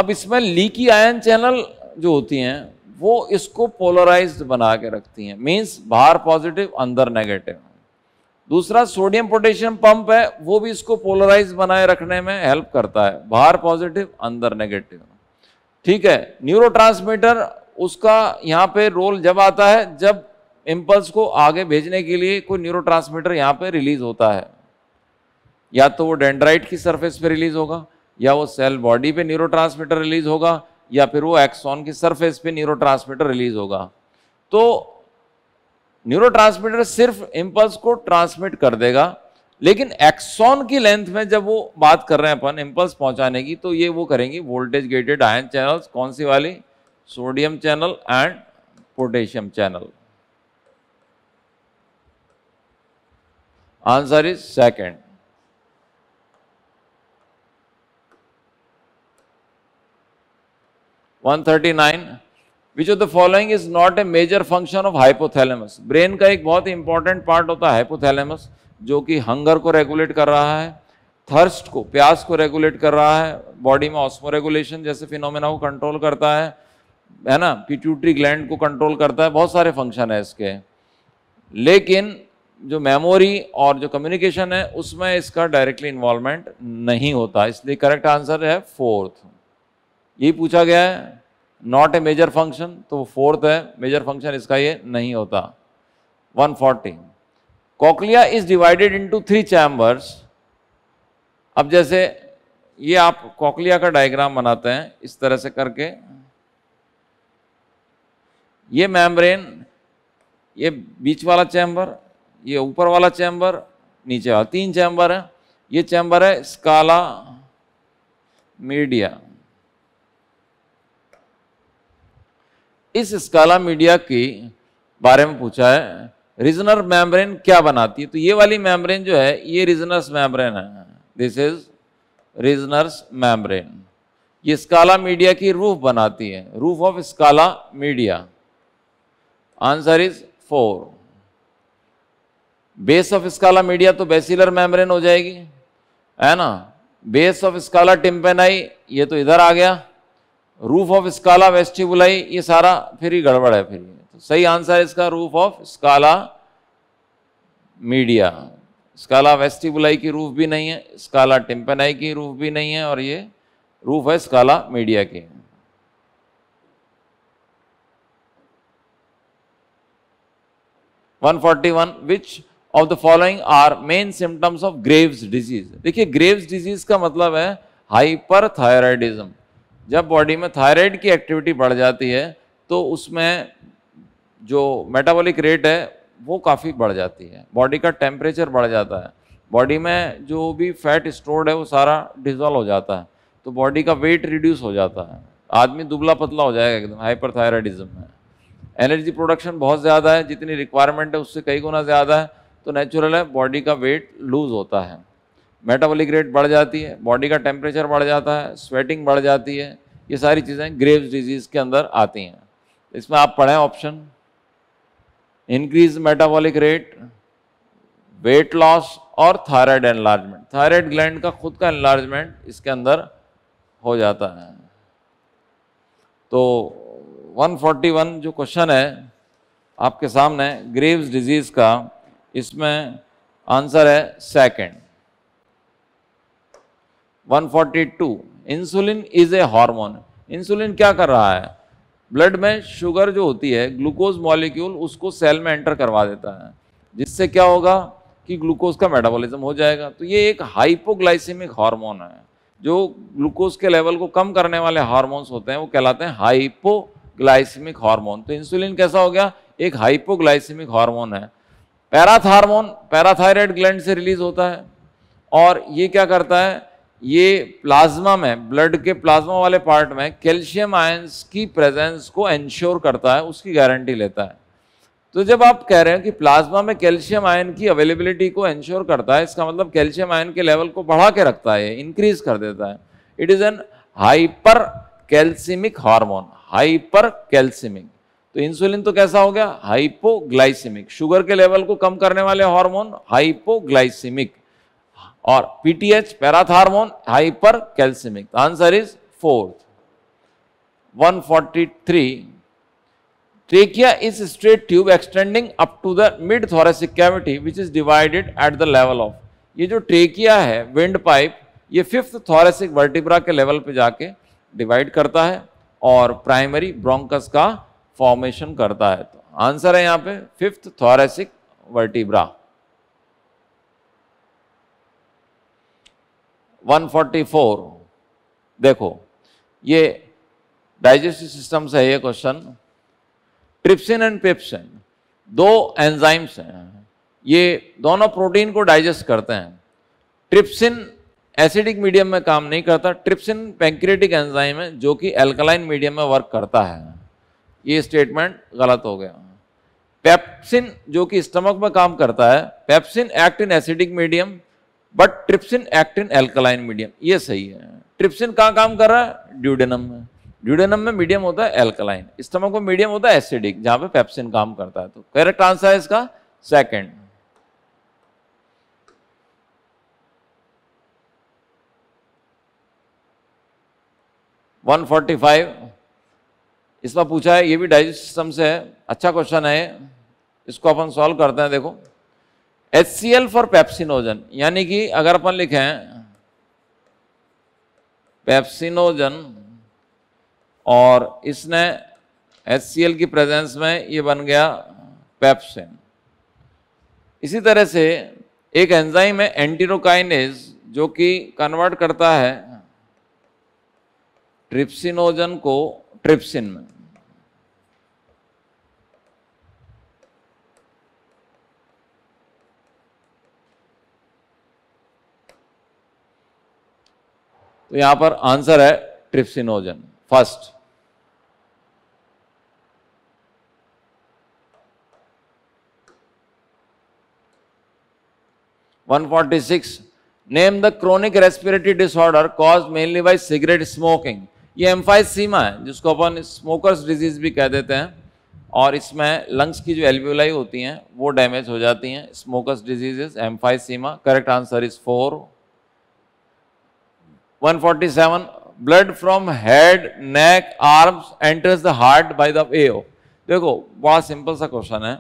अब इसमें लीकी आयन चैनल जो होती हैं वो इसको पोलराइज्ड बना के रखती हैं मींस बाहर पॉजिटिव अंदर नेगेटिव दूसरा सोडियम पोटेशियम पंप है वो भी इसको पोलराइज बनाए रखने में हेल्प करता है बाहर पॉजिटिव अंदर नेगेटिव ठीक है न्यूरो उसका यहाँ पे रोल जब आता है जब इम्पल्स को आगे भेजने के लिए कोई न्यूरो ट्रांसमीटर यहाँ पर रिलीज होता है या तो वो डेंड्राइट की सरफेस पे रिलीज होगा या वो सेल बॉडी पे न्यूरो रिलीज होगा या फिर वो एक्सॉन की सरफेस पे न्यूरो रिलीज होगा तो न्यूरो सिर्फ इम्पल्स को ट्रांसमिट कर देगा लेकिन एक्सॉन की लेंथ में जब वो बात कर रहे हैं अपन इम्पल्स पहुंचाने की तो ये वो करेंगे वोल्टेज गेटेड आयन चैनल्स कौन सी वाली sodium channel and potassium channel answer is second one thirty nine which of the following is not a major function of hypothalamus brain का एक बहुत ही इंपॉर्टेंट पार्ट होता है हाइपोथैलेमस जो कि हंगर को रेगुलेट कर रहा है थर्स्ट को प्यास को रेगुलेट कर रहा है बॉडी में ऑस्मो रेगुलेशन जैसे फिनोमेना को कंट्रोल करता है है ना पिट्यूटरी ग्लैंड को कंट्रोल करता है बहुत सारे फंक्शन है इसके लेकिन जो मेमोरी और जो कम्युनिकेशन है उसमें इसका डायरेक्टली इन्वॉल्वमेंट नहीं होता इसलिए करेक्ट आंसर है फोर्थ ये पूछा गया है नॉट ए मेजर फंक्शन तो फोर्थ है मेजर फंक्शन इसका ये नहीं होता one forty cochlea is divided into three chambers अब जैसे ये आप कॉकलिया का डायग्राम बनाते हैं इस तरह से करके ये मैमब्रेन ये बीच वाला चैम्बर ये ऊपर वाला चैम्बर नीचे वाला तीन चैम्बर है ये चैम्बर है स्काला मीडिया इस स्काला मीडिया की बारे में पूछा है रिजनर मैम्ब्रेन क्या बनाती है तो ये वाली मैम्ब्रेन जो है ये रिजनर्स मैम्ब्रेन है दिस इज रिजनर्स मैम्ब्रेन ये स्काला मीडिया की रूफ बनाती है roof of scala media answer is four base of scala media तो बेसिलर मैम्ब्रेन हो जाएगी है ना बेस ऑफ स्काला टिम्पेनाई ये तो इधर आ गया रूफ ऑफ स्काला वेस्टिबुलाई ये सारा फिर ही गड़बड़ है फिर सही आंसर इसका roof of scala media scala vestibuli की रूफ भी नहीं है स्काला टिम्पनाई की रूफ भी नहीं है और ये रूफ है स्काला मीडिया के one forty one which of the following are main symptoms of Graves disease देखिए ग्रेव्स डिजीज का मतलब है हाइपर थायराइडिज्म जब बॉडी में थायराइड की एक्टिविटी बढ़ जाती है तो उसमें जो मेटाबॉलिक रेट है वो काफ़ी बढ़ जाती है बॉडी का टेम्परेचर बढ़ जाता है बॉडी में जो भी फैट स्टोर्ड है वो सारा डिजॉल्व हो जाता है तो बॉडी का वेट रिड्यूस हो जाता है आदमी दुबला पतला हो जाएगा एकदम हाइपरथायराइडिज्म में एनर्जी प्रोडक्शन बहुत ज़्यादा है जितनी रिक्वायरमेंट है उससे कई गुना ज़्यादा है तो नेचुरल है बॉडी का वेट लूज़ होता है मेटाबॉलिक रेट बढ़ जाती है बॉडी का टेम्परेचर बढ़ जाता है स्वेटिंग बढ़ जाती है ये सारी चीज़ें ग्रेव्स डिजीज़ के अंदर आती हैं इसमें आप पढ़ें option increase metabolic rate weight loss और थायराइड एनलार्जमेंट थायराइड ग्लैंड का खुद का एनलार्जमेंट इसके अंदर हो जाता है तो 141 जो क्वेश्चन है आपके सामने ग्रेव्स डिजीज का इसमें आंसर है second 142 insulin is a hormone insulin क्या कर रहा है ब्लड में शुगर जो होती है ग्लूकोज मॉलिक्यूल उसको सेल में एंटर करवा देता है जिससे क्या होगा कि ग्लूकोज का मेटाबॉलिज्म हो जाएगा तो ये एक हाइपोग्लाइसेमिक हार्मोन है जो ग्लूकोज के लेवल को कम करने वाले हार्मोन्स होते हैं वो कहलाते हैं हाइपोग्लाइसेमिक हार्मोन तो इंसुलिन कैसा हो गया एक हाइपोग्लाइसेमिक हार्मोन है पैराथार्मोन हार्मोन ग्लैंड से रिलीज होता है और ये क्या करता है ये प्लाज्मा में ब्लड के प्लाज्मा वाले पार्ट में कैल्शियम आयंस की प्रेजेंस को इंश्योर करता है उसकी गारंटी लेता है तो जब आप कह रहे हैं कि प्लाज्मा में कैल्शियम आयन की अवेलेबिलिटी को इंश्योर करता है इसका मतलब कैल्शियम आयन के लेवल को बढ़ा के रखता है इंक्रीज कर देता है it is an hypercalcaemic hormone hypercalcaemic तो इंसुलिन तो कैसा हो गया हाइपोग्लाइसिमिक शुगर के लेवल को कम करने वाले हार्मोन हाइपोग्लाइसिमिक और PTH parathormone hypercalcaemic answer is fourth 143 trachea is a straight tube extending up to the mid thoracic cavity which is divided at the level ये जो ट्रेकिया है windpipe ये fifth thoracic vertebra के level पे जाके divide करता है और प्राइमरी ब्रोंकस का फॉर्मेशन करता है तो आंसर है यहाँ पे फिफ्थ थॉरेसिक वर्टिब्रा 144 देखो ये डाइजेस्टिव सिस्टम से है ये क्वेश्चन ट्रिप्सिन एंड पेप्सिन दो एंजाइम्स हैं ये दोनों प्रोटीन को डाइजेस्ट करते हैं ट्रिप्सिन एसिडिक मीडियम में काम नहीं करता ट्रिप्सिन पेंक्रेटिक एंजाइम है जो कि एल्कलाइन मीडियम में वर्क करता है ये स्टेटमेंट गलत हो गया पेप्सिन जो कि स्टमक में काम करता है pepsin act in acidic medium but trypsin act in alkaline medium ये सही है ट्रिप्सिन कहाँ काम कर रहा है ड्यूडेनम में ड्यूडेनम में मीडियम होता है एल्कलाइन स्टमक में मीडियम होता है एसिडिक जहाँ पे पेप्सिन काम करता है तो करेक्ट आंसर है इसका सेकेंड वन फोर्टी फाइव इसमें पूछा है ये भी डाइजेस्ट सिस्टम से है अच्छा क्वेश्चन है इसको अपन सॉल्व करते हैं देखो H C L for pepsinogen यानी कि अगर अपन लिखें पैप्सिनोजन और इसने एच सी एल की प्रेजेंस में ये बन गया पैप्सिन इसी तरह से एक एंजाइम है एंटीरोकाइनेज जो कि कन्वर्ट करता है ट्रिप्सिनोजन को ट्रिप्सिन में तो यहां पर आंसर है trypsinogen first one forty six name the chronic respiratory disorder cause mainly by cigarette smoking ये सीमा है जिसको अपन स्मोकर्स डिजीज भी कह देते हैं और इसमें लंग्स की जो एल्वियोलाई होती हैं वो डैमेज हो जाती हैं smokers diseases emphysema correct answer is four 147 blood from head neck arms enters the heart by the way of देखो बहुत सिंपल सा क्वेश्चन है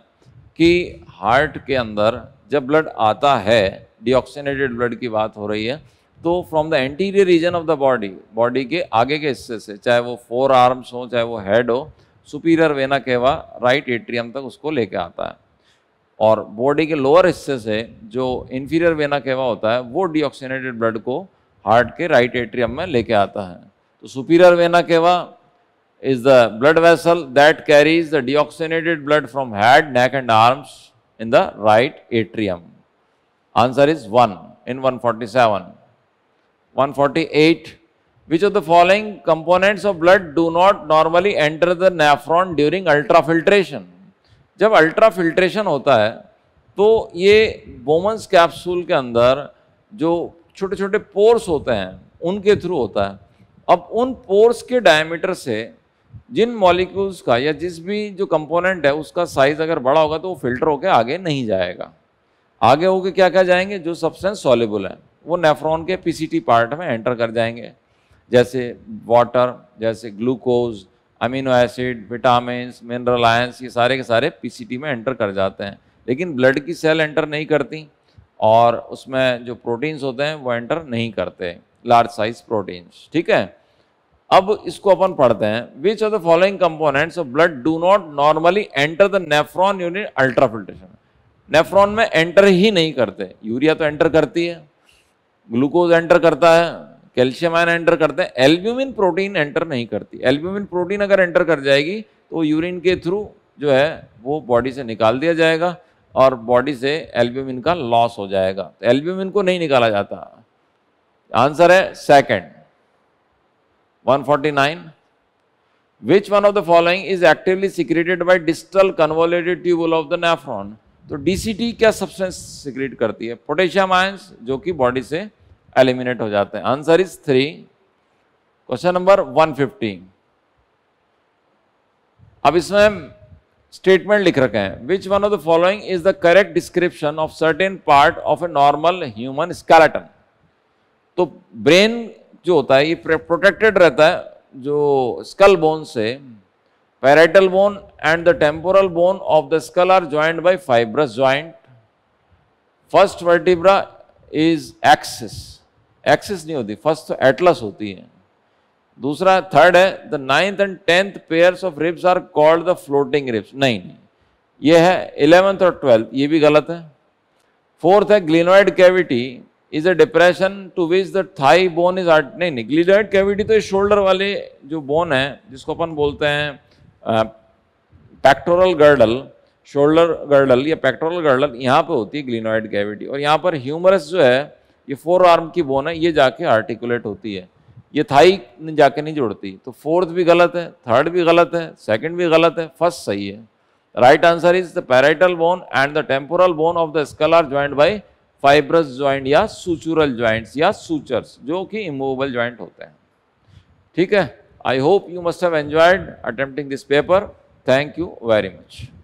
कि हार्ट के अंदर जब ब्लड आता है डिऑक्सीनेटेड ब्लड की बात हो रही है तो from the anterior region of the body body के आगे के हिस्से से चाहे वो फोर आर्म्स हो चाहे वो हेड हो superior vena cava right atrium तक उसको लेके आता है और बॉडी के लोअर हिस्से से जो इन्फीरियर वेना केवा होता है वो डिऑक्सीनेटेड ब्लड को हार्ट के राइट एट्रियम में लेके आता है तो superior vena cava is the blood vessel that carries the deoxygenated blood from head neck and arms in the right atrium answer is one in 147. 148. Which of the following components of blood do not normally enter the nephron during ultrafiltration? जब ultrafiltration होता है तो ये bowman's capsule के अंदर जो छोटे छोटे पोर्स होते हैं उनके थ्रू होता है अब उन पोर्स के डायमीटर से जिन मॉलिक्यूल्स का या जिस भी जो कंपोनेंट है उसका साइज अगर बड़ा होगा तो वो फिल्टर होकर आगे नहीं जाएगा आगे होके क्या क्या जाएंगे जो सब्सटेंस सॉलेबल हैं वो नेफ्रॉन के पीसीटी पार्ट में एंटर कर जाएंगे जैसे वाटर जैसे glucose amino acid vitamin mineral ions ये सारे के सारे पीसीटी में एंटर कर जाते हैं लेकिन ब्लड की सेल एंटर नहीं करती और उसमें जो प्रोटीन्स होते हैं वो एंटर नहीं करते लार्ज साइज प्रोटीन्स ठीक है अब इसको अपन पढ़ते हैं which are the following components of blood do not normally enter the nephron unit ultrafiltration nephron में एंटर ही नहीं करते यूरिया तो एंटर करती है ग्लूकोज एंटर करता है कैल्शियम आयन एंटर करते हैं एल्ब्यूमिन प्रोटीन एंटर नहीं करती एल्ब्यूमिन प्रोटीन अगर एंटर कर जाएगी तो यूरिन के थ्रू जो है वो बॉडी से निकाल दिया जाएगा और बॉडी से एल्ब्यूमिन का लॉस हो जाएगा तो एल्ब्यूमिन को नहीं निकाला जाता आंसर है second 149 forty nine which one of the following is actively secreted by distal convoluted tubule of the nephron तो डीसीटी क्या सब्सटेंस सिक्रेट करती है पोटेशियम आयंस जो कि बॉडी से एलिमिनेट हो जाते हैं answer is three question number 150 अब इसमें स्टेटमेंट लिख रखे हैं which one of the following is the correct description of certain part of a normal human skeleton तो ब्रेन जो होता है ये प्रोटेक्टेड रहता है जो स्कल बोन से parietal bone and the temporal bone of the skull are joint by fibrous joint first vertebra is axis axis नहीं होती फर्स्ट तो एटलस होती है दूसरा थर्ड है the ninth and tenth pair of ribs are called the floating ribs नहीं नहीं ये है इलेवेंथ और ट्वेल्थ ये भी गलत है फोर्थ है glenoid cavity is a depression to which the thigh bone is art नहीं नहीं ग्लिनॉइड कैविटी तो शोल्डर वाले जो बोन है जिसको अपन बोलते हैं पैक्टोरल गर्डल शोल्डर गर्डल या पैक्टोरल गर्डल यहाँ पे होती है ग्लिनोइड कैविटी और यहाँ पर ह्यूमरस जो है ये फोर आर्म की बोन है ये जाके आर्टिकुलेट होती है ये थाई जाके नहीं जोड़ती तो फोर्थ भी गलत है थर्ड भी गलत है सेकंड भी गलत है फर्स्ट सही है right answer is the parietal bone and the temporal bone of the skull are joint by fibrous joint या सूचुरल ज्वाइंट्स या सूचर्स जो कि इमूवेबल ज्वाइंट होते हैं ठीक है I hope you must have enjoyed attempting this paper thank you very much